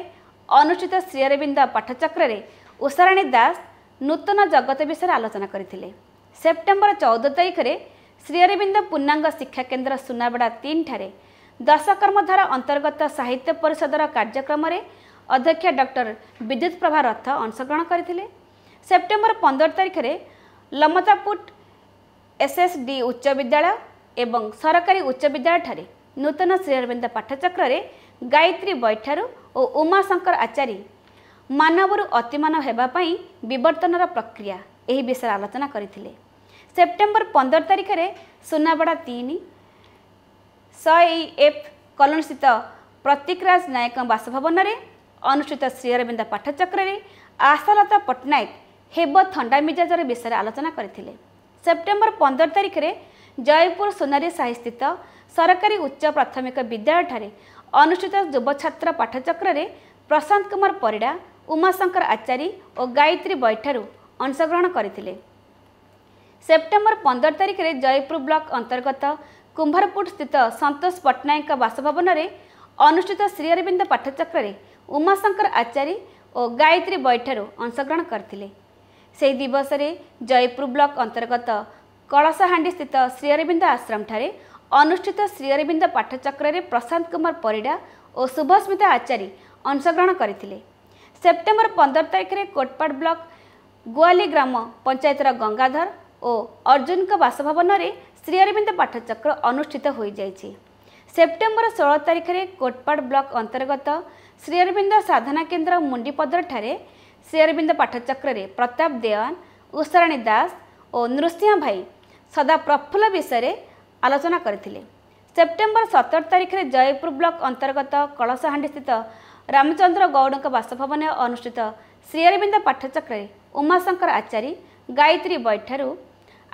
ଅନୁଷ୍ଠିତ ଶ୍ରୀଅରବିନ୍ଦ ପାଠଚକ୍ରରେ ଉଷାରାଣୀ ଦାସ ନୂତନ ଜଗତ ବିଷୟରେ ଆଲୋଚନା କରିଥିଲେ ସେପ୍ଟେମ୍ବର ଚଉଦ ତାରିଖରେ ଶ୍ରୀଅରବିନ୍ଦ ପୂର୍ଣ୍ଣାଙ୍ଗ ଶିକ୍ଷାକେନ୍ଦ୍ର ସୁନାବେଡ଼ା ତିନିଠାରେ ଦଶକର୍ମଧାରା ଅନ୍ତର୍ଗତ ସାହିତ୍ୟ ପରିଷଦର କାର୍ଯ୍ୟକ୍ରମରେ ଅଧ୍ୟକ୍ଷ ଡକ୍ଟର ବିଦ୍ୟୁତ୍ ପ୍ରଭା ରଥ ଅଂଶଗ୍ରହଣ କରିଥିଲେ ସେପ୍ଟେମ୍ବର ପନ୍ଦର ତାରିଖରେ ଲମତାପୁଟ ଏସ୍ଏସ୍ଡି ଉଚ୍ଚ ବିଦ୍ୟାଳୟ ଏବଂ ସରକାରୀ ଉଚ୍ଚ ବିଦ୍ୟାଳୟଠାରେ ନୂତନ ଶ୍ରୀଅରବିନ୍ଦ ପାଠଚକ୍ରରେ ଗାୟତ୍ରୀ ବୈଠାରୁ ଓ ଉମାଶଙ୍କର ଆଚାରୀ ମାନବରୁ ଅତିମାନବ ହେବା ପାଇଁ ବିବର୍ତ୍ତନର ପ୍ରକ୍ରିୟା ଏହି ବିଷୟରେ ଆଲୋଚନା କରିଥିଲେ ସେପ୍ଟେମ୍ବର ପନ୍ଦର ତାରିଖରେ ସୁନାବଡ଼ା ତିନି ଶହେ ଏଫ୍ କଲୋନୀସ୍ଥିତ ପ୍ରତୀକରାଜ ନାୟକ ବାସଭବନରେ ଅନୁଷ୍ଠିତ ଶ୍ରୀ ଅରବିନ୍ଦ ପାଠଚକ୍ରରେ ଆଶାଲତା ପଟ୍ଟନାୟକ ହେବ ଥଣ୍ଡା ମିଜାଜର ବିଷୟରେ ଆଲୋଚନା କରିଥିଲେ ସେପ୍ଟେମ୍ବର ପନ୍ଦର ତାରିଖରେ ଜୟପୁର ସୁନାରୀ ସାହିସ୍ଥିତ ସରକାରୀ ଉଚ୍ଚ ପ୍ରାଥମିକ ବିଦ୍ୟାଳୟଠାରେ ଅନୁଷ୍ଠିତ ଯୁବ ଛାତ୍ର ପାଠଚକ୍ରରେ ପ୍ରଶାନ୍ତ କୁମାର ପରିଡ଼ା ଉମାଶଙ୍କର ଆଚାରୀ ଓ ଗାୟତ୍ରୀ ବୈଠାରୁ ଅଂଶଗ୍ରହଣ କରିଥିଲେ ସେପ୍ଟେମ୍ବର ପନ୍ଦର ତାରିଖରେ ଜୟପୁର ବ୍ଲକ ଅନ୍ତର୍ଗତ କୁମ୍ଭାରପୁଟସ୍ଥିତ ସନ୍ତୋଷ ପଟ୍ଟନାୟକଙ୍କ ବାସଭବନରେ ଅନୁଷ୍ଠିତ ଶ୍ରୀ ଅରବିନ୍ଦ ପାଠଚକ୍ରରେ ଉମାଶଙ୍କର ଆଚାରୀ ଓ ଗାୟତ୍ରୀ ବୈଠାରୁ ଅଂଶଗ୍ରହଣ କରିଥିଲେ ସେହି ଦିବସରେ ଜୟପୁର ବ୍ଲକ ଅନ୍ତର୍ଗତ କଳସହାଣ୍ଡିସ୍ଥିତ ଶ୍ରୀ ଅରବିନ୍ଦ ଆଶ୍ରମଠାରେ ଅନୁଷ୍ଠିତ ଶ୍ରୀଅରବିନ୍ଦ ପାଠଚକ୍ରରେ ପ୍ରଶାନ୍ତ କୁମାର ପରିଡ଼ା ଓ ଶୁଭସ୍ମିତା ଆଚାରୀ ଅଂଶଗ୍ରହଣ କରିଥିଲେ ସେପ୍ଟେମ୍ବର ପନ୍ଦର ତାରିଖରେ କୋଟପାଡ଼ ବ୍ଲକ ଗୁଆଲି ଗ୍ରାମ ପଞ୍ଚାୟତର ଗଙ୍ଗାଧର ଓ ଅର୍ଜୁନଙ୍କ ବାସଭବନରେ ଶ୍ରୀଅରବିନ୍ଦ ପାଠଚକ୍ର ଅନୁଷ୍ଠିତ ହୋଇଯାଇଛି ସେପ୍ଟେମ୍ବର ଷୋହଳ ତାରିଖରେ କୋଟପାଡ଼ ବ୍ଲକ ଅନ୍ତର୍ଗତ ଶ୍ରୀଅରବିନ୍ଦ ସାଧନା କେନ୍ଦ୍ର ମୁଣ୍ଡିପଦରଠାରେ ଶ୍ରୀଅରବିନ୍ଦ ପାଠଚକ୍ରରେ ପ୍ରତାପ ଦେୱାନ ଉଷାରାଣୀ ଦାସ ଓ ନୃସିଂହ ଭାଇ ସଦା ପ୍ରଫୁଲ୍ଲ ବିଷୟରେ ଆଲୋଚନା କରିଥିଲେ ସେପ୍ଟେମ୍ବର ସତର ତାରିଖରେ ଜୟପୁର ବ୍ଲକ ଅନ୍ତର୍ଗତ କଳସହାଣ୍ଡିସ୍ଥିତ ରାମଚନ୍ଦ୍ର ଗୌଡ଼ଙ୍କ ବାସଭବନରେ ଅନୁଷ୍ଠିତ ଶ୍ରୀଅରବିନ୍ଦ ପାଠଚକ୍ରରେ ଉମାଶଙ୍କର ଆଚାରୀ ଗାୟତ୍ରୀ ବୈଠାରୁ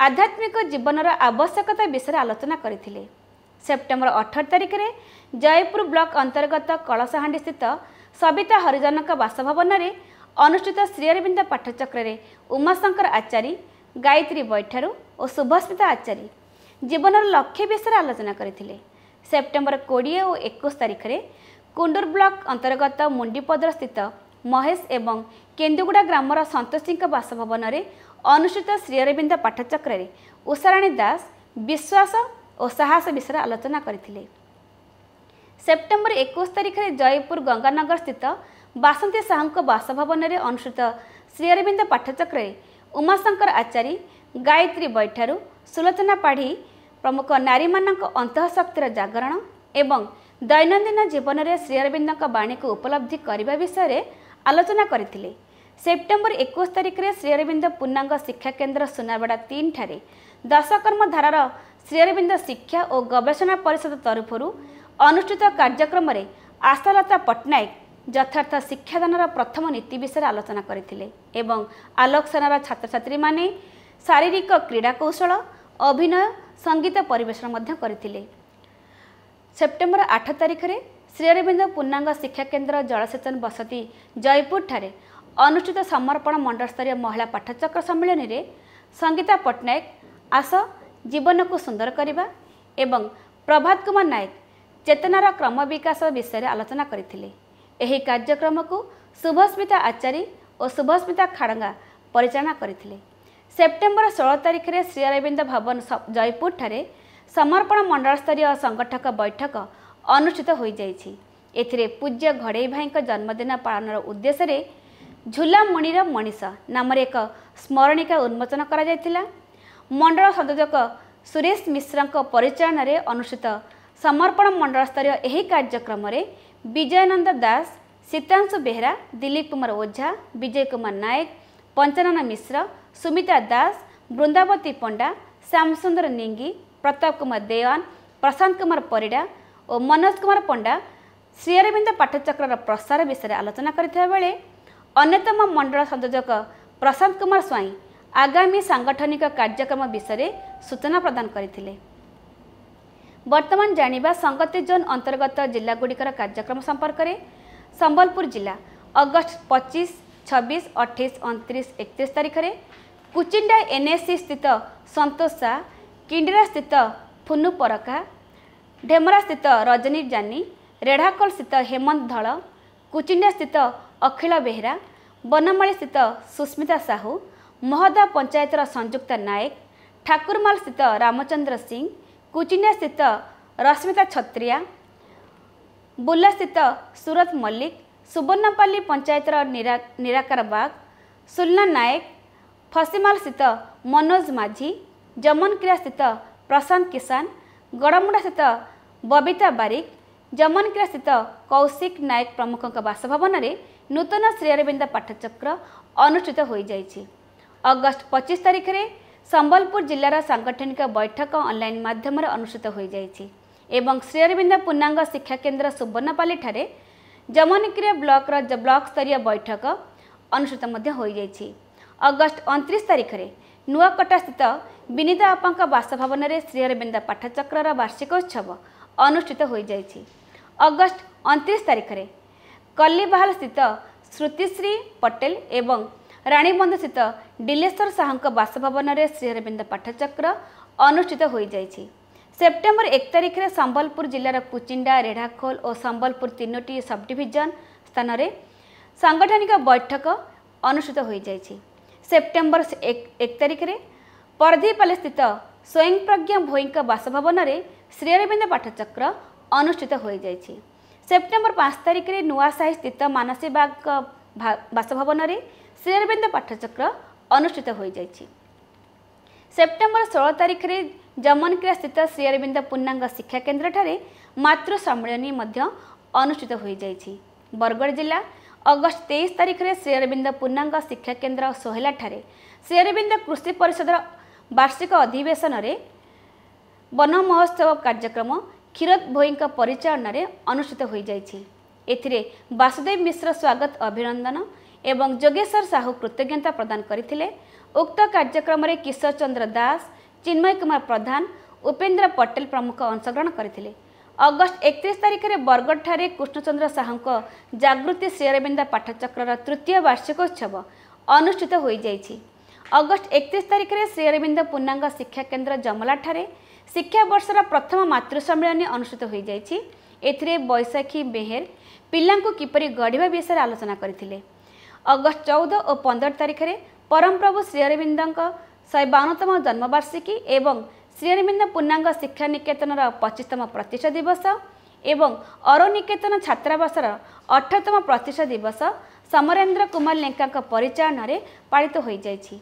ଆଧ୍ୟାତ୍ମିକ ଜୀବନର ଆବଶ୍ୟକତା ବିଷୟରେ ଆଲୋଚନା କରିଥିଲେ ସେପ୍ଟେମ୍ବର ଅଠର ତାରିଖରେ ଜୟପୁର ବ୍ଲକ ଅନ୍ତର୍ଗତ କଳସହାଣ୍ଡିସ୍ଥିତ ସବିତା ହରିଜନଙ୍କ ବାସଭବନରେ ଅନୁଷ୍ଠିତ ଶ୍ରୀଅରବିନ୍ଦ ପାଠଚକ୍ରରେ ଉମାଶଙ୍କର ଆଚାରୀ ଗାୟତ୍ରୀ ବୈଠାରୁ ଓ ଶୁଭସ୍ମିତା ଆଚାରୀ ଜୀବନର ଲକ୍ଷ୍ୟ ବିଷୟରେ ଆଲୋଚନା କରିଥିଲେ ସେପ୍ଟେମ୍ବର କୋଡ଼ିଏ ଓ ଏକୋଇଶ ତାରିଖରେ କୁଣ୍ଡୁର ବ୍ଲକ ଅନ୍ତର୍ଗତ ମୁଣ୍ଡିପଦର ସ୍ଥିତ ମହେଶ ଏବଂ କେନ୍ଦୁଗୁଡ଼ା ଗ୍ରାମର ସନ୍ତୋଷୀଙ୍କ ବାସଭବନରେ ଅନୁସୂଚିତ ଶ୍ରୀଅରବିନ୍ଦ ପାଠଚକ୍ରରେ ଉଷାରାଣୀ ଦାସ ବିଶ୍ୱାସ ଓ ସାହସ ବିଷୟରେ ଆଲୋଚନା କରିଥିଲେ ସେପ୍ଟେମ୍ବର ଏକୋଇଶ ତାରିଖରେ ଜୟପୁର ଗଙ୍ଗାନଗର ସ୍ଥିତ ବାସନ୍ତୀ ସାହୁଙ୍କ ବାସଭବନରେ ଅନୁସୂଚିତ ଶ୍ରୀଅରବିନ୍ଦ ପାଠଚକ୍ରରେ ଉମାଶଙ୍କର ଆଚାରୀ ଗାୟତ୍ରୀ ବୈଠାରୁ ସୁଲୋଚନା ପାଢ଼ୀ ପ୍ରମୁଖ ନାରୀମାନଙ୍କ ଅନ୍ତଃଶକ୍ତିର ଜାଗରଣ ଏବଂ ଦୈନନ୍ଦିନ ଜୀବନରେ ଶ୍ରୀଅରବିନ୍ଦଙ୍କ ବାଣୀକୁ ଉପଲବ୍ଧି କରିବା ବିଷୟରେ ଆଲୋଚନା କରିଥିଲେ ସେପ୍ଟେମ୍ବର ଏକୋଇଶ ତାରିଖରେ ଶ୍ରୀଅରବିନ୍ଦ ପୂର୍ଣ୍ଣାଙ୍ଗ ଶିକ୍ଷାକେନ୍ଦ୍ର ସୁନାବେଡ଼ା ତିନିଠାରେ ଦଶକର୍ମ ଧାରାର ଶ୍ରୀଅରବିନ୍ଦ ଶିକ୍ଷା ଓ ଗବେଷଣା ପରିଷଦ ତରଫରୁ ଅନୁଷ୍ଠିତ କାର୍ଯ୍ୟକ୍ରମରେ ଆଶାଲତା ପଟ୍ଟନାୟକ ଯଥାର୍ଥ ଶିକ୍ଷାଦାନର ପ୍ରଥମ ନୀତି ବିଷୟରେ ଆଲୋଚନା କରିଥିଲେ ଏବଂ ଆଲୋକ ସେନାର ଛାତ୍ରଛାତ୍ରୀମାନେ ଶାରୀରିକ କ୍ରୀଡ଼ା କୌଶଳ ଅଭିନୟ ସଙ୍ଗୀତ ପରିବେଷଣ ମଧ୍ୟ କରିଥିଲେ ସେପ୍ଟେମ୍ବର ଆଠ ତାରିଖରେ ଶ୍ରୀଅରବିନ୍ଦ ପୂର୍ଣ୍ଣାଙ୍ଗ ଶିକ୍ଷାକେନ୍ଦ୍ର ଜଳସେଚନ ବସତି ଜୟପୁରଠାରେ ଅନୁଷ୍ଠିତ ସମର୍ପଣ ମଣ୍ଡଳସ୍ତରୀୟ ମହିଳା ପାଠଚକ୍ର ସମ୍ମିଳନୀରେ ସଙ୍ଗୀତା ପଟ୍ଟନାୟକ ଆସ ଜୀବନକୁ ସୁନ୍ଦର କରିବା ଏବଂ ପ୍ରଭାତ କୁମାର ନାୟକ ଚେତନାର କ୍ରମ ବିକାଶ ବିଷୟରେ ଆଲୋଚନା କରିଥିଲେ ଏହି କାର୍ଯ୍ୟକ୍ରମକୁ ଶୁଭସ୍ମିତା ଆଚାରୀ ଓ ଶୁଭସ୍ମିତା ଖାଡ଼ଙ୍ଗା ପରିଚାଳନା କରିଥିଲେ ସେପ୍ଟେମ୍ବର ଷୋହଳ ତାରିଖରେ ଶ୍ରୀ ଅରବିନ୍ଦ ଭବନ ଜୟପୁରଠାରେ ସମର୍ପଣ ମଣ୍ଡଳସ୍ତରୀୟ ସଂଗଠକ ବୈଠକ ଅନୁଷ୍ଠିତ ହୋଇଯାଇଛି ଏଥିରେ ପୂଜ୍ୟ ଘଡ଼େଇ ଭାଇଙ୍କ ଜନ୍ମଦିନ ପାଳନର ଉଦ୍ଦେଶ୍ୟରେ ଝୁଲାମଣିର ମଣିଷ ନାମରେ ଏକ ସ୍ମରଣିକା ଉନ୍ମୋଚନ କରାଯାଇଥିଲା ମଣ୍ଡଳ ସଂଯୋଜକ ସୁରେଶ ମିଶ୍ରଙ୍କ ପରିଚାଳନାରେ ଅନୁଷ୍ଠିତ ସମର୍ପଣ ମଣ୍ଡଳସ୍ତରୀୟ ଏହି କାର୍ଯ୍ୟକ୍ରମରେ ବିଜୟନନ୍ଦ ଦାସ ସୀତାଂଶୁ ବେହେରା ଦିଲୀପ କୁମାର ଓଝା ବିଜୟ କୁମାର ନାୟକ ପଞ୍ଚାନନ ମିଶ୍ର ସୁମିତା ଦାସ ବୃନ୍ଦାବତୀ ପଣ୍ଡା ଶ୍ୟାମସୁନ୍ଦର ନିଙ୍ଗି ପ୍ରତାପ କୁମାର ଦେୱାନ ପ୍ରଶାନ୍ତ କୁମାର ପରିଡ଼ା ଓ ମନୋଜ କୁମାର ପଣ୍ଡା ଶ୍ରୀଅରବିନ୍ଦ ପାଠଚକ୍ରର ପ୍ରସାର ବିଷୟରେ ଆଲୋଚନା କରିଥିବା ବେଳେ ଅନ୍ୟତମ ମଣ୍ଡଳ ସଂଯୋଜକ ପ୍ରଶାନ୍ତ କୁମାର ସ୍ୱାଇଁ ଆଗାମୀ ସାଂଗଠନିକ କାର୍ଯ୍ୟକ୍ରମ ବିଷୟରେ ସୂଚନା ପ୍ରଦାନ କରିଥିଲେ ବର୍ତ୍ତମାନ ଜାଣିବା ସଂଗତି ଜୋନ୍ ଅନ୍ତର୍ଗତ ଜିଲ୍ଲାଗୁଡ଼ିକର କାର୍ଯ୍ୟକ୍ରମ ସମ୍ପର୍କରେ ସମ୍ବଲପୁର ଜିଲ୍ଲା ଅଗଷ୍ଟ ପଚିଶ ଛବିଶ ଅଠେଇଶ ଅଣତିରିଶ ଏକତିରିଶ ତାରିଖରେ କୁଚିଣ୍ଡା ଏନ୍ଏସି ସ୍ଥିତ ସନ୍ତୋଷା କିଣ୍ଡରା ସ୍ଥିତ ଫୁନୁ ପରକା ଢେମରା ସ୍ଥିତ ରଜନୀ ଜାନି ରେଢ଼ାକଲ ସ୍ଥିତ ହେମନ୍ତ ଧଳ କୁଚିଣ୍ଡା ସ୍ଥିତ ଅଖିଳ ବେହେରା ବନମାଳୀ ସ୍ଥିତ ସୁସ୍ମିତା ସାହୁ ମହଦା ପଞ୍ଚାୟତର ସଂଯୁକ୍ତ ନାୟକ ଠାକୁରମାଲ ସ୍ଥିତ ରାମଚନ୍ଦ୍ର ସିଂ କୁଚିଣ୍ଡା ସ୍ଥିତ ରଶ୍ମିତା ଛତ୍ରିଆ ବୁର୍ଲା ସ୍ଥିତ ସୁରତ ମଲ୍ଲିକ ସୁବର୍ଣ୍ଣପାଲ୍ଲୀ ପଞ୍ଚାୟତର ନିରାକାର ବାଗ ସୁଲନା ନାୟକ ଖସିମାଲସ୍ଥିତ ମନୋଜ ମାଝୀ ଯମନକ୍ରିଆସ୍ଥିତ ପ୍ରଶାନ୍ତ କିଷାନ ଗଡ଼ମୁଣ୍ଡାସ୍ଥିତ ବବିତା ବାରିକ ଯମନକ୍ରିଆସ୍ଥିତ କୌଶିକ ନାୟକ ପ୍ରମୁଖଙ୍କ ବାସଭବନରେ ନୂତନ ଶ୍ରୀଅରବିନ୍ଦ ପାଠଚକ୍ର ଅନୁଷ୍ଠିତ ହୋଇଯାଇଛି ଅଗଷ୍ଟ ପଚିଶ ତାରିଖରେ ସମ୍ବଲପୁର ଜିଲ୍ଲାର ସାଂଗଠନିକ ବୈଠକ ଅନଲାଇନ୍ ମାଧ୍ୟମରେ ଅନୁଷ୍ଠିତ ହୋଇଯାଇଛି ଏବଂ ଶ୍ରୀଅରବିନ୍ଦ ପୂର୍ଣ୍ଣାଙ୍ଗ ଶିକ୍ଷାକେନ୍ଦ୍ର ସୁବର୍ଣ୍ଣପାଲିଠାରେ ଯମନକ୍ରିଆ ବ୍ଲକର ବ୍ଲକସ୍ତରୀୟ ବୈଠକ ଅନୁଷ୍ଠିତ ମଧ୍ୟ ହୋଇଯାଇଛି ଅଗଷ୍ଟ ଅଣତିରିଶ ତାରିଖରେ ନୂଆକଟାସ୍ଥିତ ବିନିତା ଆପାଙ୍କ ବାସଭବନରେ ଶ୍ରୀ ଅରବିନ୍ଦ ପାଠଚକ୍ରର ବାର୍ଷିକ ଉତ୍ସବ ଅନୁଷ୍ଠିତ ହୋଇଯାଇଛି ଅଗଷ୍ଟ ଅଣତିରିଶ ତାରିଖରେ କଲିବାହାଲସ୍ଥିତ ଶ୍ରୁତିଶ୍ରୀ ପଟେଲ ଏବଂ ରାଣୀବନ୍ଧସ୍ଥିତ ଡିଲେଶ୍ୱର ସାହୁଙ୍କ ବାସଭବନରେ ଶ୍ରୀ ଅରବିନ୍ଦ ପାଠଚକ୍ର ଅନୁଷ୍ଠିତ ହୋଇଯାଇଛି ସେପ୍ଟେମ୍ବର ଏକ ତାରିଖରେ ସମ୍ବଲପୁର ଜିଲ୍ଲାର କୁଚିଣ୍ଡା ରେଢ଼ାଖୋଲ ଓ ସମ୍ବଲପୁର ତିନୋଟି ସବ୍ଡିଭିଜନ ସ୍ଥାନରେ ସାଂଗଠନିକ ବୈଠକ ଅନୁଷ୍ଠିତ ହୋଇଯାଇଛି ସେପ୍ଟେମ୍ବର ଏକ ତାରିଖରେ ପରଧିପାଲିସ୍ଥିତ ସ୍ୱୟଂପ୍ରଜ୍ଞା ଭୋଇଙ୍କ ବାସଭବନରେ ଶ୍ରୀଅରବିନ୍ଦ ପାଠଚକ୍ର ଅନୁଷ୍ଠିତ ହୋଇଯାଇଛି ସେପ୍ଟେମ୍ବର ପାଞ୍ଚ ତାରିଖରେ ନୂଆସାହି ସ୍ଥିତ ମାନସୀ ବାଗଙ୍କ ବାସଭବନରେ ଶ୍ରୀଅରବିନ୍ଦ ପାଠଚକ୍ର ଅନୁଷ୍ଠିତ ହୋଇଯାଇଛି ସେପ୍ଟେମ୍ବର ଷୋହଳ ତାରିଖରେ ଯମନକ୍ରିୟାସ୍ଥିତ ଶ୍ରୀଅରବିନ୍ଦ ପୂର୍ଣ୍ଣାଙ୍ଗ ଶିକ୍ଷାକେନ୍ଦ୍ରଠାରେ ମାତୃ ସମ୍ମିଳନୀ ମଧ୍ୟ ଅନୁଷ୍ଠିତ ହୋଇଯାଇଛି ବରଗଡ଼ ଜିଲ୍ଲା ଅଗଷ୍ଟ ତେଇଶ ତାରିଖରେ ଶ୍ରୀଅରବିନ୍ଦ ପୂର୍ଣ୍ଣାଙ୍ଗ ଶିକ୍ଷା କେନ୍ଦ୍ର ସୋହେଲାଠାରେ ଶ୍ରୀଅରବିନ୍ଦ କୃଷି ପରିଷଦର ବାର୍ଷିକ ଅଧିବେଶନରେ ବନ ମହୋତ୍ସବ କାର୍ଯ୍ୟକ୍ରମ କ୍ଷୀରଦ ଭୋଇଙ୍କ ପରିଚାଳନାରେ ଅନୁଷ୍ଠିତ ହୋଇଯାଇଛି ଏଥିରେ ବାସୁଦେବ ମିଶ୍ର ସ୍ୱାଗତ ଅଭିନନ୍ଦନ ଏବଂ ଯୋଗେଶ୍ୱର ସାହୁ କୃତଜ୍ଞତା ପ୍ରଦାନ କରିଥିଲେ ଉକ୍ତ କାର୍ଯ୍ୟକ୍ରମରେ କିଶୋର ଚନ୍ଦ୍ର ଦାସ ଚିନ୍ମୟ କୁମାର ପ୍ରଧାନ ଉପେନ୍ଦ୍ର ପଟେଲ ପ୍ରମୁଖ ଅଂଶଗ୍ରହଣ କରିଥିଲେ ଅଗଷ୍ଟ ଏକତିରିଶ ତାରିଖରେ ବରଗଡ଼ଠାରେ କୃଷ୍ଣଚନ୍ଦ୍ର ସାହୁଙ୍କ ଜାଗୃତି ଶ୍ରୀଅରବିନ୍ଦା ପାଠଚକ୍ରର ତୃତୀୟ ବାର୍ଷିକ ଉତ୍ସବ ଅନୁଷ୍ଠିତ ହୋଇଯାଇଛି ଅଗଷ୍ଟ ଏକତିରିଶ ତାରିଖରେ ଶ୍ରୀଅରବିନ୍ଦ ପୂର୍ଣ୍ଣାଙ୍ଗ ଶିକ୍ଷାକେନ୍ଦ୍ର ଜମଲାଠାରେ ଶିକ୍ଷାବର୍ଷର ପ୍ରଥମ ମାତୃ ସମ୍ମିଳନୀ ଅନୁଷ୍ଠିତ ହୋଇଯାଇଛି ଏଥିରେ ବୈଶାଖୀ ବେହେର ପିଲାଙ୍କୁ କିପରି ଗଢ଼ିବା ବିଷୟରେ ଆଲୋଚନା କରିଥିଲେ ଅଗଷ୍ଟ ଚଉଦ ଓ ପନ୍ଦର ତାରିଖରେ ପରମପ୍ରଭୁ ଶ୍ରୀଅରବିନ୍ଦଙ୍କ ଶହେ ବାଉନତମ ଜନ୍ମବାର୍ଷିକୀ ଏବଂ ଶ୍ରୀରବିନ୍ଦ ପୁନାଙ୍ଗ ଶିକ୍ଷା ନିକେତନର ପଚିଶତମ ପ୍ରତିଷ୍ଠା ଦିବସ ଏବଂ ଅରୁନିକେତନ ଛାତ୍ରାବାସର ଅଠରତମ ପ୍ରତିଷ୍ଠା ଦିବସ ସମରେନ୍ଦ୍ର କୁମାର ଲେଙ୍କାଙ୍କ ପରିଚାଳନାରେ ପାଳିତ ହୋଇଯାଇଛି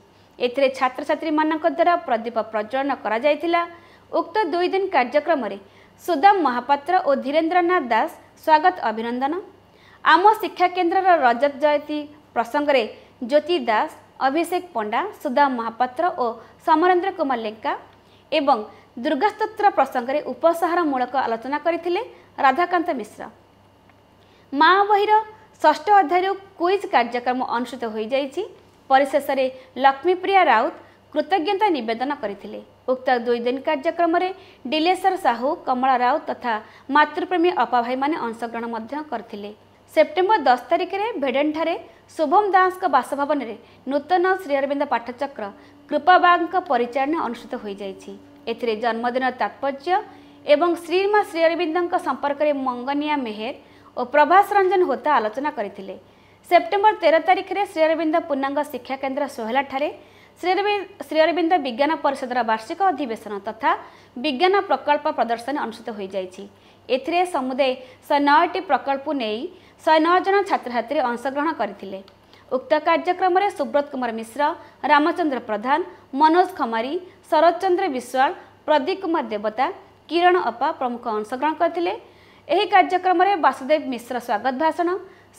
ଏଥିରେ ଛାତ୍ରଛାତ୍ରୀମାନଙ୍କ ଦ୍ୱାରା ପ୍ରଦୀପ ପ୍ରଜ୍ୱଳନ କରାଯାଇଥିଲା ଉକ୍ତ ଦୁଇ ଦିନ କାର୍ଯ୍ୟକ୍ରମରେ ସୁଦାମ ମହାପାତ୍ର ଓ ଧୀରେନ୍ଦ୍ରନାଥ ଦାସ ସ୍ୱାଗତ ଅଭିନନ୍ଦନ ଆମ ଶିକ୍ଷା କେନ୍ଦ୍ରର ରଜତ ଜୟନ୍ତୀ ପ୍ରସଙ୍ଗରେ ଜ୍ୟୋତି ଦାସ ଅଭିଷେକ ପଣ୍ଡା ସୁଦାମ ମହାପାତ୍ର ଓ ସମରେନ୍ଦ୍ର କୁମାର ଲେଙ୍କା ଏବଂ ଦୁର୍ଗାସ୍ତୋତ୍ର ପ୍ରସଙ୍ଗରେ ଉପସହାରମୂଳକ ଆଲୋଚନା କରିଥିଲେ ରାଧାକାନ୍ତ ମିଶ୍ର ମା ବହିର ଷଷ୍ଠ ଅଧ୍ୟାୟରୁ କୁଇଜ୍ କାର୍ଯ୍ୟକ୍ରମ ଅନୁଷ୍ଠିତ ହୋଇଯାଇଛି ପରିଶେଷରେ ଲକ୍ଷ୍ମୀପ୍ରିୟା ରାଉତ କୃତଜ୍ଞତା ନିବେଦନ କରିଥିଲେ ଉକ୍ତ ଦୁଇଦିନ କାର୍ଯ୍ୟକ୍ରମରେ ଡିଲେଶ୍ୱର ସାହୁ କମଳା ରାଉତ ତଥା ମାତୃପ୍ରେମୀ ଅପାଭାଇମାନେ ଅଂଶଗ୍ରହଣ ମଧ୍ୟ କରିଥିଲେ ସେପ୍ଟେମ୍ବର ଦଶ ତାରିଖରେ ଭେଡ଼େନ୍ଠାରେ ଶୁଭମ ଦାସଙ୍କ ବାସଭବନରେ ନୂତନ ଶ୍ରୀଅରବିନ୍ଦ ପାଠଚକ୍ର କୃପାବାଙ୍କ ପରିଚାଳନା ଅନୁଷ୍ଠିତ ହୋଇଯାଇଛି ଏଥିରେ ଜନ୍ମଦିନ ତାତ୍ପର୍ଯ୍ୟ ଏବଂ ଶ୍ରୀମା ଶ୍ରୀଅରବିନ୍ଦଙ୍କ ସମ୍ପର୍କରେ ମଙ୍ଗନିଆ ମେହେର ଓ ପ୍ରଭାସ ରଞ୍ଜନ ହୋତା ଆଲୋଚନା କରିଥିଲେ ସେପ୍ଟେମ୍ବର ତେର ତାରିଖରେ ଶ୍ରୀଅରବିନ୍ଦ ପୂର୍ଣ୍ଣାଙ୍ଗ ଶିକ୍ଷା କେନ୍ଦ୍ର ସୋହେଲାଠାରେ ଶ୍ରୀଅରବିନ୍ଦ ବିଜ୍ଞାନ ପରିଷଦର ବାର୍ଷିକ ଅଧିବେଶନ ତଥା ବିଜ୍ଞାନ ପ୍ରକଳ୍ପ ପ୍ରଦର୍ଶନୀ ଅନୁଷ୍ଠିତ ହୋଇଯାଇଛି ଏଥିରେ ସମୁଦାୟ ଶହେ ନଅଟି ପ୍ରକଳ୍ପ ନେଇ ଶହେ ନଅ ଜଣ ଛାତ୍ରଛାତ୍ରୀ ଅଂଶଗ୍ରହଣ କରିଥିଲେ ଉକ୍ତ କାର୍ଯ୍ୟକ୍ରମରେ ସୁବ୍ରତ କୁମାର ମିଶ୍ର ରାମଚନ୍ଦ୍ର ପ୍ରଧାନ ମନୋଜ ଖମାରୀ ଶରତ ଚନ୍ଦ୍ର ବିଶ୍ୱାଳ ପ୍ରଦୀପ କୁମାର ଦେବତା କିରଣ ଅପା ପ୍ରମୁଖ ଅଂଶଗ୍ରହଣ କରିଥିଲେ ଏହି କାର୍ଯ୍ୟକ୍ରମରେ ବାସୁଦେବ ମିଶ୍ର ସ୍ୱାଗତ ଭାଷଣ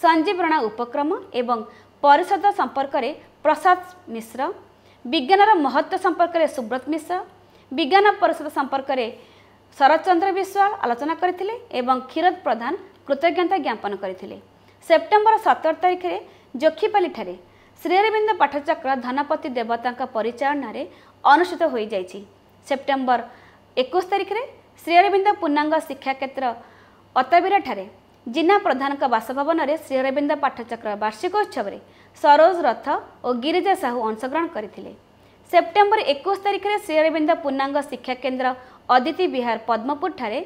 ସଞ୍ଜୀବ ରଣା ଉପକ୍ରମ ଏବଂ ପରିଷଦ ସମ୍ପର୍କରେ ପ୍ରସାଦ ମିଶ୍ର ବିଜ୍ଞାନର ମହତ୍ତ୍ୱ ସମ୍ପର୍କରେ ସୁବ୍ରତ ମିଶ୍ର ବିଜ୍ଞାନ ପରିଷଦ ସମ୍ପର୍କରେ ଶରତ ଚନ୍ଦ୍ର ବିଶ୍ୱାଳ ଆଲୋଚନା କରିଥିଲେ ଏବଂ କ୍ଷୀରଦ ପ୍ରଧାନ କୃତଜ୍ଞତା ଜ୍ଞାପନ କରିଥିଲେ ସେପ୍ଟେମ୍ବର ସତର ତାରିଖରେ ଯୋଖିପାଲିଠାରେ ଶ୍ରୀଅରବିନ୍ଦ ପାଠଚକ୍ର ଧନପତି ଦେବତାଙ୍କ ପରିଚାଳନାରେ ଅନୁଷ୍ଠିତ ହୋଇଯାଇଛି ସେପ୍ଟେମ୍ବର ଏକୋଇଶ ତାରିଖରେ ଶ୍ରୀଅରବିନ୍ଦ ପୂର୍ଣ୍ଣାଙ୍ଗ ଶିକ୍ଷାକ୍ଷେତ୍ର ଅତାବିରାଠାରେ ଜିନା ପ୍ରଧାନଙ୍କ ବାସଭବନରେ ଶ୍ରୀଅରବିନ୍ଦ ପାଠଚକ୍ର ବାର୍ଷିକ ଉତ୍ସବରେ ସରୋଜ ରଥ ଓ ଗିରିଜା ସାହୁ ଅଂଶଗ୍ରହଣ କରିଥିଲେ ସେପ୍ଟେମ୍ବର ଏକୋଇଶ ତାରିଖରେ ଶ୍ରୀଅରବିନ୍ଦ ପୂର୍ଣ୍ଣାଙ୍ଗ ଶିକ୍ଷାକେନ୍ଦ୍ର ଅଦିତି ବିହାର ପଦ୍ମପୁରଠାରେ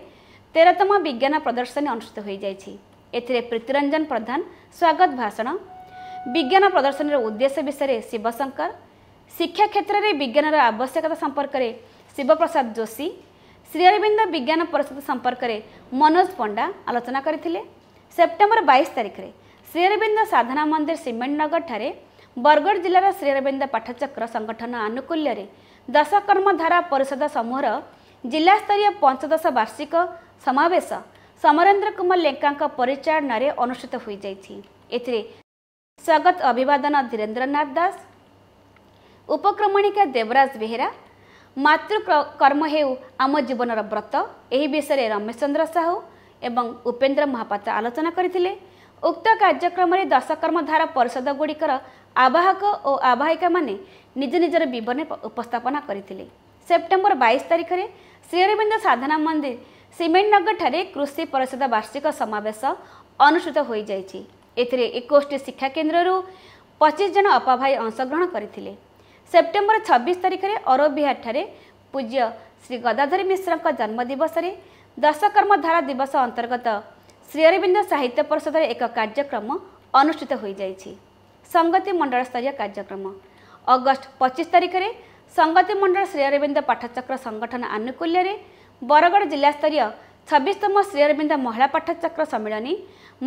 ତେରତମ ବିଜ୍ଞାନ ପ୍ରଦର୍ଶନୀ ଅନୁଷ୍ଠିତ ହୋଇଯାଇଛି ଏଥିରେ ପ୍ରୀତିରଞ୍ଜନ ପ୍ରଧାନ ସ୍ୱାଗତ ଭାଷଣ ବିଜ୍ଞାନ ପ୍ରଦର୍ଶନୀର ଉଦ୍ଦେଶ୍ୟ ବିଷୟରେ ଶିବଶଙ୍କର ଶିକ୍ଷା କ୍ଷେତ୍ରରେ ବିଜ୍ଞାନର ଆବଶ୍ୟକତା ସମ୍ପର୍କରେ ଶିବପ୍ରସାଦ ଯୋଶୀ ଶ୍ରୀ ଅରବିନ୍ଦ ବିଜ୍ଞାନ ପରିଷଦ ସମ୍ପର୍କରେ ମନୋଜ ପଣ୍ଡା ଆଲୋଚନା କରିଥିଲେ ସେପ୍ଟେମ୍ବର ବାଇଶ ତାରିଖରେ ଶ୍ରୀ ଅରବିନ୍ଦ ସାଧନା ମନ୍ଦିର ସିମେଣ୍ଟନଗରଠାରେ ବରଗଡ଼ ଜିଲ୍ଲାର ଶ୍ରୀ ଅରବିନ୍ଦ ପାଠଚକ୍ର ସଂଗଠନ ଆନୁକୂଲ୍ୟରେ ଦଶକର୍ମଧାରା ପରିଷଦ ସମୂହର ଜିଲ୍ଲାସ୍ତରୀୟ ପଞ୍ଚଦଶ ବାର୍ଷିକ ସମାବେଶ ସମରେନ୍ଦ୍ର କୁମାର ଲେଙ୍କାଙ୍କ ପରିଚାଳନାରେ ଅନୁଷ୍ଠିତ ହୋଇଯାଇଛି ଏଥିରେ ସ୍ୱାଗତ ଅଭିବାଦନ ଧୀରେନ୍ଦ୍ରନାଥ ଦାସ ଉପକ୍ରମଣିକା ଦେବରାଜ ବେହେରା ମାତୃକର୍ମ ହେଉ ଆମ ଜୀବନର ବ୍ରତ ଏହି ବିଷୟରେ ରମେଶ ଚନ୍ଦ୍ର ସାହୁ ଏବଂ ଉପେନ୍ଦ୍ର ମହାପାତ୍ର ଆଲୋଚନା କରିଥିଲେ ଉକ୍ତ କାର୍ଯ୍ୟକ୍ରମରେ ଦଶକର୍ମ ଧାରା ପରିଷଦଗୁଡ଼ିକର ଆବାହକ ଓ ଆବାହିକାମାନେ ନିଜ ନିଜର ବିବରଣୀ ଉପସ୍ଥାପନା କରିଥିଲେ ସେପ୍ଟେମ୍ବର ବାଇଶ ତାରିଖରେ ଶ୍ରୀଅରବିନ୍ଦ ସାଧନା ମନ୍ଦିର ସିମେଣ୍ଟନଗରଠାରେ କୃଷି ପରିଷଦ ବାର୍ଷିକ ସମାବେଶ ଅନୁଷ୍ଠିତ ହୋଇଯାଇଛି ଏଥିରେ ଏକୋଇଶଟି ଶିକ୍ଷାକେନ୍ଦ୍ରରୁ ପଚିଶ ଜଣ ଅପାଭାଇ ଅଂଶଗ୍ରହଣ କରିଥିଲେ ସେପ୍ଟେମ୍ବର ଛବିଶ ତାରିଖରେ ଅରବିହାରଠାରେ ପୂଜ୍ୟ ଶ୍ରୀ ଗଦାଧର ମିଶ୍ରଙ୍କ ଜନ୍ମଦିବସରେ ଦଶକର୍ମଧାରା ଦିବସ ଅନ୍ତର୍ଗତ ଶ୍ରୀଅରବିନ୍ଦ ସାହିତ୍ୟ ପରିଷଦରେ ଏକ କାର୍ଯ୍ୟକ୍ରମ ଅନୁଷ୍ଠିତ ହୋଇଯାଇଛି ସଙ୍ଗତି ମଣ୍ଡଳ କାର୍ଯ୍ୟକ୍ରମ ଅଗଷ୍ଟ ପଚିଶ ତାରିଖରେ ସଙ୍ଗତି ମଣ୍ଡଳ ଶ୍ରୀଅରବିନ୍ଦ ପାଠଚକ୍ର ସଂଗଠନ ଆନୁକୂଲ୍ୟରେ ବରଗଡ଼ ଜିଲ୍ଲାସ୍ତରୀୟ ଛବିଶତମ ଶ୍ରୀ ଅରବିନ୍ଦ ମହିଳା ପାଠଚକ୍ର ସମ୍ମିଳନୀ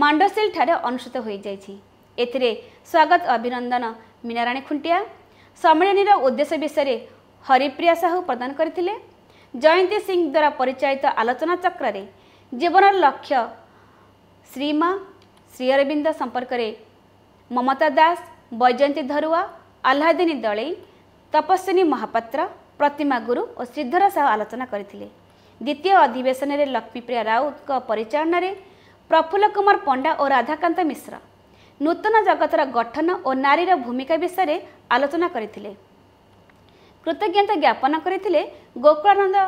ମାଣ୍ଡସିଲ୍ଠାରେ ଅନୁଷ୍ଠିତ ହୋଇଯାଇଛି ଏଥିରେ ସ୍ୱାଗତ ଅଭିନନ୍ଦନ ମୀନାରାଣୀ ଖୁଣ୍ଟିଆ ସମ୍ମିଳନୀର ଉଦ୍ଦେଶ୍ୟ ବିଷୟରେ ହରିପ୍ରିୟା ସାହୁ ପ୍ରଦାନ କରିଥିଲେ ଜୟନ୍ତୀ ସିଂ ଦ୍ୱାରା ପରିଚାଳିତ ଆଲୋଚନା ଚକ୍ରରେ ଜୀବନର ଲକ୍ଷ୍ୟ ଶ୍ରୀମା ଶ୍ରୀ ଅରବିନ୍ଦ ସମ୍ପର୍କରେ ମମତା ଦାସ ବୈଜୟନ୍ତୀ ଧରୁଆ ଆହ୍ଲାଦିନୀ ଦଳେଇ ତପସ୍ୱିନୀ ମହାପାତ୍ର ପ୍ରତିମା ଗୁରୁ ଓ ଶ୍ରୀଧର ସାହୁ ଆଲୋଚନା କରିଥିଲେ ଦ୍ୱିତୀୟ ଅଧିବେଶନରେ ଲକ୍ଷ୍ମୀପ୍ରିୟା ରାଉତଙ୍କ ପରିଚାଳନାରେ ପ୍ରଫୁଲ୍ଲ କୁମାର ପଣ୍ଡା ଓ ରାଧାକାନ୍ତ ମିଶ୍ର ନୂତନ ଜଗତର ଗଠନ ଓ ନାରୀର ଭୂମିକା ବିଷୟରେ ଆଲୋଚନା କରିଥିଲେ କୃତଜ୍ଞତା ଜ୍ଞାପନ କରିଥିଲେ ଗୋକୁଳାନନ୍ଦ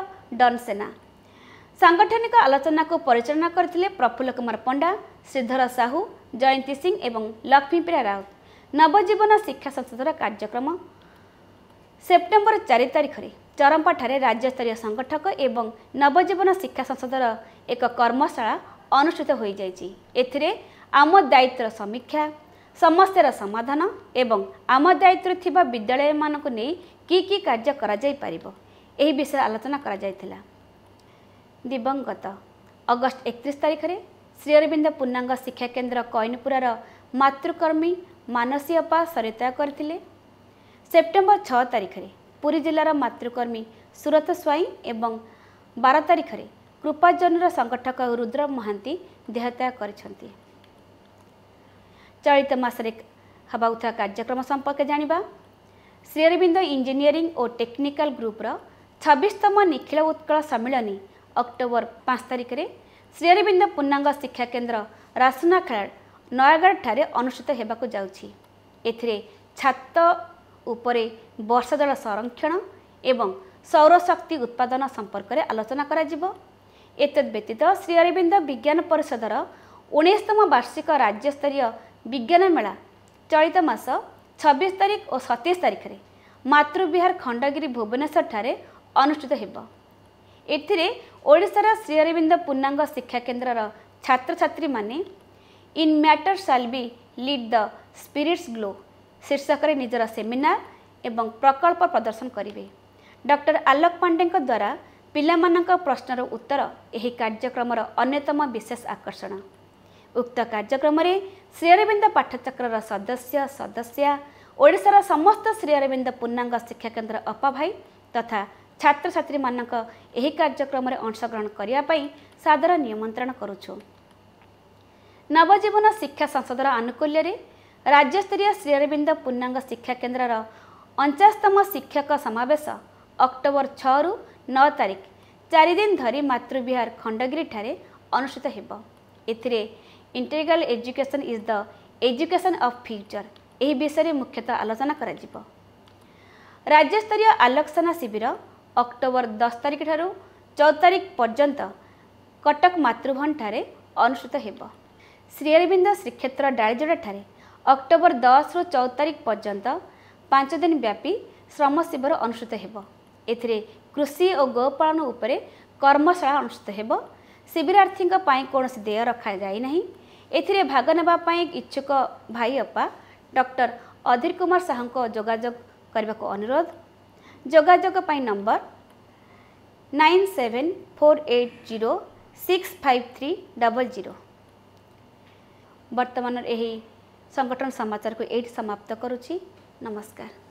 ଡନସେନା ସାଂଗଠନିକ ଆଲୋଚନାକୁ ପରିଚାଳନା କରିଥିଲେ ପ୍ରଫୁଲ୍ଲ କୁମାର ପଣ୍ଡା ଶ୍ରୀଧର ସାହୁ ଜୟନ୍ତୀ ସିଂ ଏବଂ ଲକ୍ଷ୍ମୀପ୍ରିୟା ରାଉତ ନବଜୀବନ ଶିକ୍ଷା ସଂସଦର କାର୍ଯ୍ୟକ୍ରମ ସେପ୍ଟେମ୍ବର ଚାରି ତାରିଖରେ ଚରମ୍ପାଠାରେ ରାଜ୍ୟସ୍ତରୀୟ ସଂଗଠକ ଏବଂ ନବଜୀବନ ଶିକ୍ଷା ସଂସଦର ଏକ କର୍ମଶାଳା ଅନୁଷ୍ଠିତ ହୋଇଯାଇଛି ଏଥିରେ ଆମ ଦାୟିତ୍ୱର ସମୀକ୍ଷା ସମସ୍ୟାର ସମାଧାନ ଏବଂ ଆମ ଦାୟିତ୍ୱରେ ଥିବା ବିଦ୍ୟାଳୟମାନଙ୍କୁ ନେଇ କି କି କାର୍ଯ୍ୟ କରାଯାଇପାରିବ ଏହି ବିଷୟରେ ଆଲୋଚନା କରାଯାଇଥିଲା ଦିବଂଗତ ଅଗଷ୍ଟ ଏକତିରିଶ ତାରିଖରେ ଶ୍ରୀଅରବିନ୍ଦ ପୂର୍ଣ୍ଣାଙ୍ଗ ଶିକ୍ଷା କେନ୍ଦ୍ର କଇନପୁରାର ମାତୃକର୍ମୀ ମାନସୀ ଅପା ସରିତ କରିଥିଲେ ସେପ୍ଟେମ୍ବର ଛଅ ତାରିଖରେ ପୁରୀ ଜିଲ୍ଲାର ମାତୃକର୍ମୀ ସୁରତ ସ୍ୱାଇଁ ଏବଂ ବାର ତାରିଖରେ କୃପାର୍ଜନର ସଂଗଠକ ରୁଦ୍ର ମହାନ୍ତି ଦେହତ୍ୟାଗ କରିଛନ୍ତି ଚଳିତ ମାସରେ ହେବାକୁ ଥିବା କାର୍ଯ୍ୟକ୍ରମ ସମ୍ପର୍କରେ ଜାଣିବା ଶ୍ରୀଅରବିନ୍ଦ ଇଞ୍ଜିନିୟରିଂ ଓ ଟେକ୍ନିକାଲ ଗ୍ରୁପ୍ର ଛବିଶତମ ନିଖିଳ ଉତ୍କଳ ସମ୍ମିଳନୀ ଅକ୍ଟୋବର ପାଞ୍ଚ ତାରିଖରେ ଶ୍ରୀଅରବିନ୍ଦ ପୂର୍ଣ୍ଣାଙ୍ଗ ଶିକ୍ଷା କେନ୍ଦ୍ର ରାସୁନାଖେଳ ନୟାଗଡ଼ଠାରେ ଅନୁଷ୍ଠିତ ହେବାକୁ ଯାଉଛି ଏଥିରେ ଛାତ ଉପରେ ବର୍ଷା ଜଳ ସଂରକ୍ଷଣ ଏବଂ ସୌରଶକ୍ତି ଉତ୍ପାଦନ ସମ୍ପର୍କରେ ଆଲୋଚନା କରାଯିବ ଏତଦ୍ ବ୍ୟତୀତ ଶ୍ରୀ ଅରବିନ୍ଦ ବିଜ୍ଞାନ ପରିଷଦର ଉଣେଇଶତମ ବାର୍ଷିକ ରାଜ୍ୟସ୍ତରୀୟ ବିଜ୍ଞାନ ମେଳା ଚଳିତ ମାସ ଛବିଶ ତାରିଖ ଓ ସତେଇଶ ତାରିଖରେ ମାତୃବିହାର ଖଣ୍ଡଗିରି ଭୁବନେଶ୍ୱରଠାରେ ଅନୁଷ୍ଠିତ ହେବ ଏଥିରେ ଓଡ଼ିଶାର ଶ୍ରୀ ଅରବିନ୍ଦ ପୂର୍ଣ୍ଣାଙ୍ଗ ଶିକ୍ଷା କେନ୍ଦ୍ରର ଛାତ୍ରଛାତ୍ରୀମାନେ in matter shall be lit the spirit's glow ଶୀର୍ଷକରେ ନିଜର ସେମିନାର ଏବଂ ପ୍ରକଳ୍ପ ପ୍ରଦର୍ଶନ କରିବେ ଡକ୍ଟର ଆଲୋକ ପାଣ୍ଡେଙ୍କ ଦ୍ୱାରା ପିଲାମାନଙ୍କ ପ୍ରଶ୍ନର ଉତ୍ତର ଏହି କାର୍ଯ୍ୟକ୍ରମର ଅନ୍ୟତମ ବିଶେଷ ଆକର୍ଷଣ ଉକ୍ତ କାର୍ଯ୍ୟକ୍ରମରେ ଶ୍ରୀଅରବିନ୍ଦ ପାଠଚକ୍ରର ସଦସ୍ୟ ସଦସ୍ୟା ଓଡ଼ିଶାର ସମସ୍ତ ଶ୍ରୀଅରବିନ୍ଦ ପୂର୍ଣ୍ଣାଙ୍ଗ ଶିକ୍ଷାକେନ୍ଦ୍ର ଅପାଭାଇ ତଥା ଛାତ୍ରଛାତ୍ରୀମାନଙ୍କ ଏହି କାର୍ଯ୍ୟକ୍ରମରେ ଅଂଶଗ୍ରହଣ କରିବା ପାଇଁ ସାଦର ନିମନ୍ତ୍ରଣ କରୁଛୁ ନବଜୀବନ ଶିକ୍ଷା ସଂସଦର ଆନୁକୂଲ୍ୟରେ ରାଜ୍ୟସ୍ତରୀୟ ଶ୍ରୀଅରବିନ୍ଦ ପୂର୍ଣ୍ଣାଙ୍ଗ ଶିକ୍ଷା କେନ୍ଦ୍ରର ଅଣଚାଶତମ ଶିକ୍ଷକ ସମାବେଶ ଅକ୍ଟୋବର ଛଅରୁ ନଅ ତାରିଖ ଚାରିଦିନ ଧରି ମାତୃବିହାର ଖଣ୍ଡଗିରିଠାରେ ଅନୁଷ୍ଠିତ ହେବ ଏଥିରେ integral education is the education of future ଏହି ବିଷୟରେ ମୁଖ୍ୟତଃ ଆଲୋଚନା କରାଯିବ ରାଜ୍ୟସ୍ତରୀୟ ଆଲୋକସନା ଶିବିର ଅକ୍ଟୋବର ଦଶ ତାରିଖ ଠାରୁ ଚଉଦ ତାରିଖ ପର୍ଯ୍ୟନ୍ତ କଟକ ମାତୃଭବନଠାରେ ଅନୁଷ୍ଠିତ ହେବ ଶ୍ରୀଅରବିନ୍ଦ ଶ୍ରୀକ୍ଷେତ୍ର ଡାଳିଯୋଡ଼ାଠାରେ ଅକ୍ଟୋବର ଦଶରୁ ଚଉଦ ତାରିଖ ପର୍ଯ୍ୟନ୍ତ ପାଞ୍ଚ ଦିନ ବ୍ୟାପୀ ଶ୍ରମ ଶିବିର ଅନୁଷ୍ଠିତ ହେବ ଏଥିରେ କୃଷି ଓ ଗୋପାଳନ ଉପରେ କର୍ମଶାଳା ଅନୁଷ୍ଠିତ ହେବ ଶିବିରାର୍ଥୀଙ୍କ ପାଇଁ କୌଣସି ଦେୟ ରଖାଯାଇ ନାହିଁ ଏଥିରେ ଭାଗ ନେବା ପାଇଁ ଇଚ୍ଛୁକ ଭାଇ ଅପା ଡକ୍ଟର ଅଧୀର କୁମାର ସାହୁଙ୍କ ଯୋଗାଯୋଗ କରିବାକୁ ଅନୁରୋଧ ଯୋଗାଯୋଗ ପାଇଁ number nine seven four eight zero six five three double zero ବର୍ତ୍ତମାନର ଏହି संगठन समाचार को ये समाप्त करुँच नमस्कार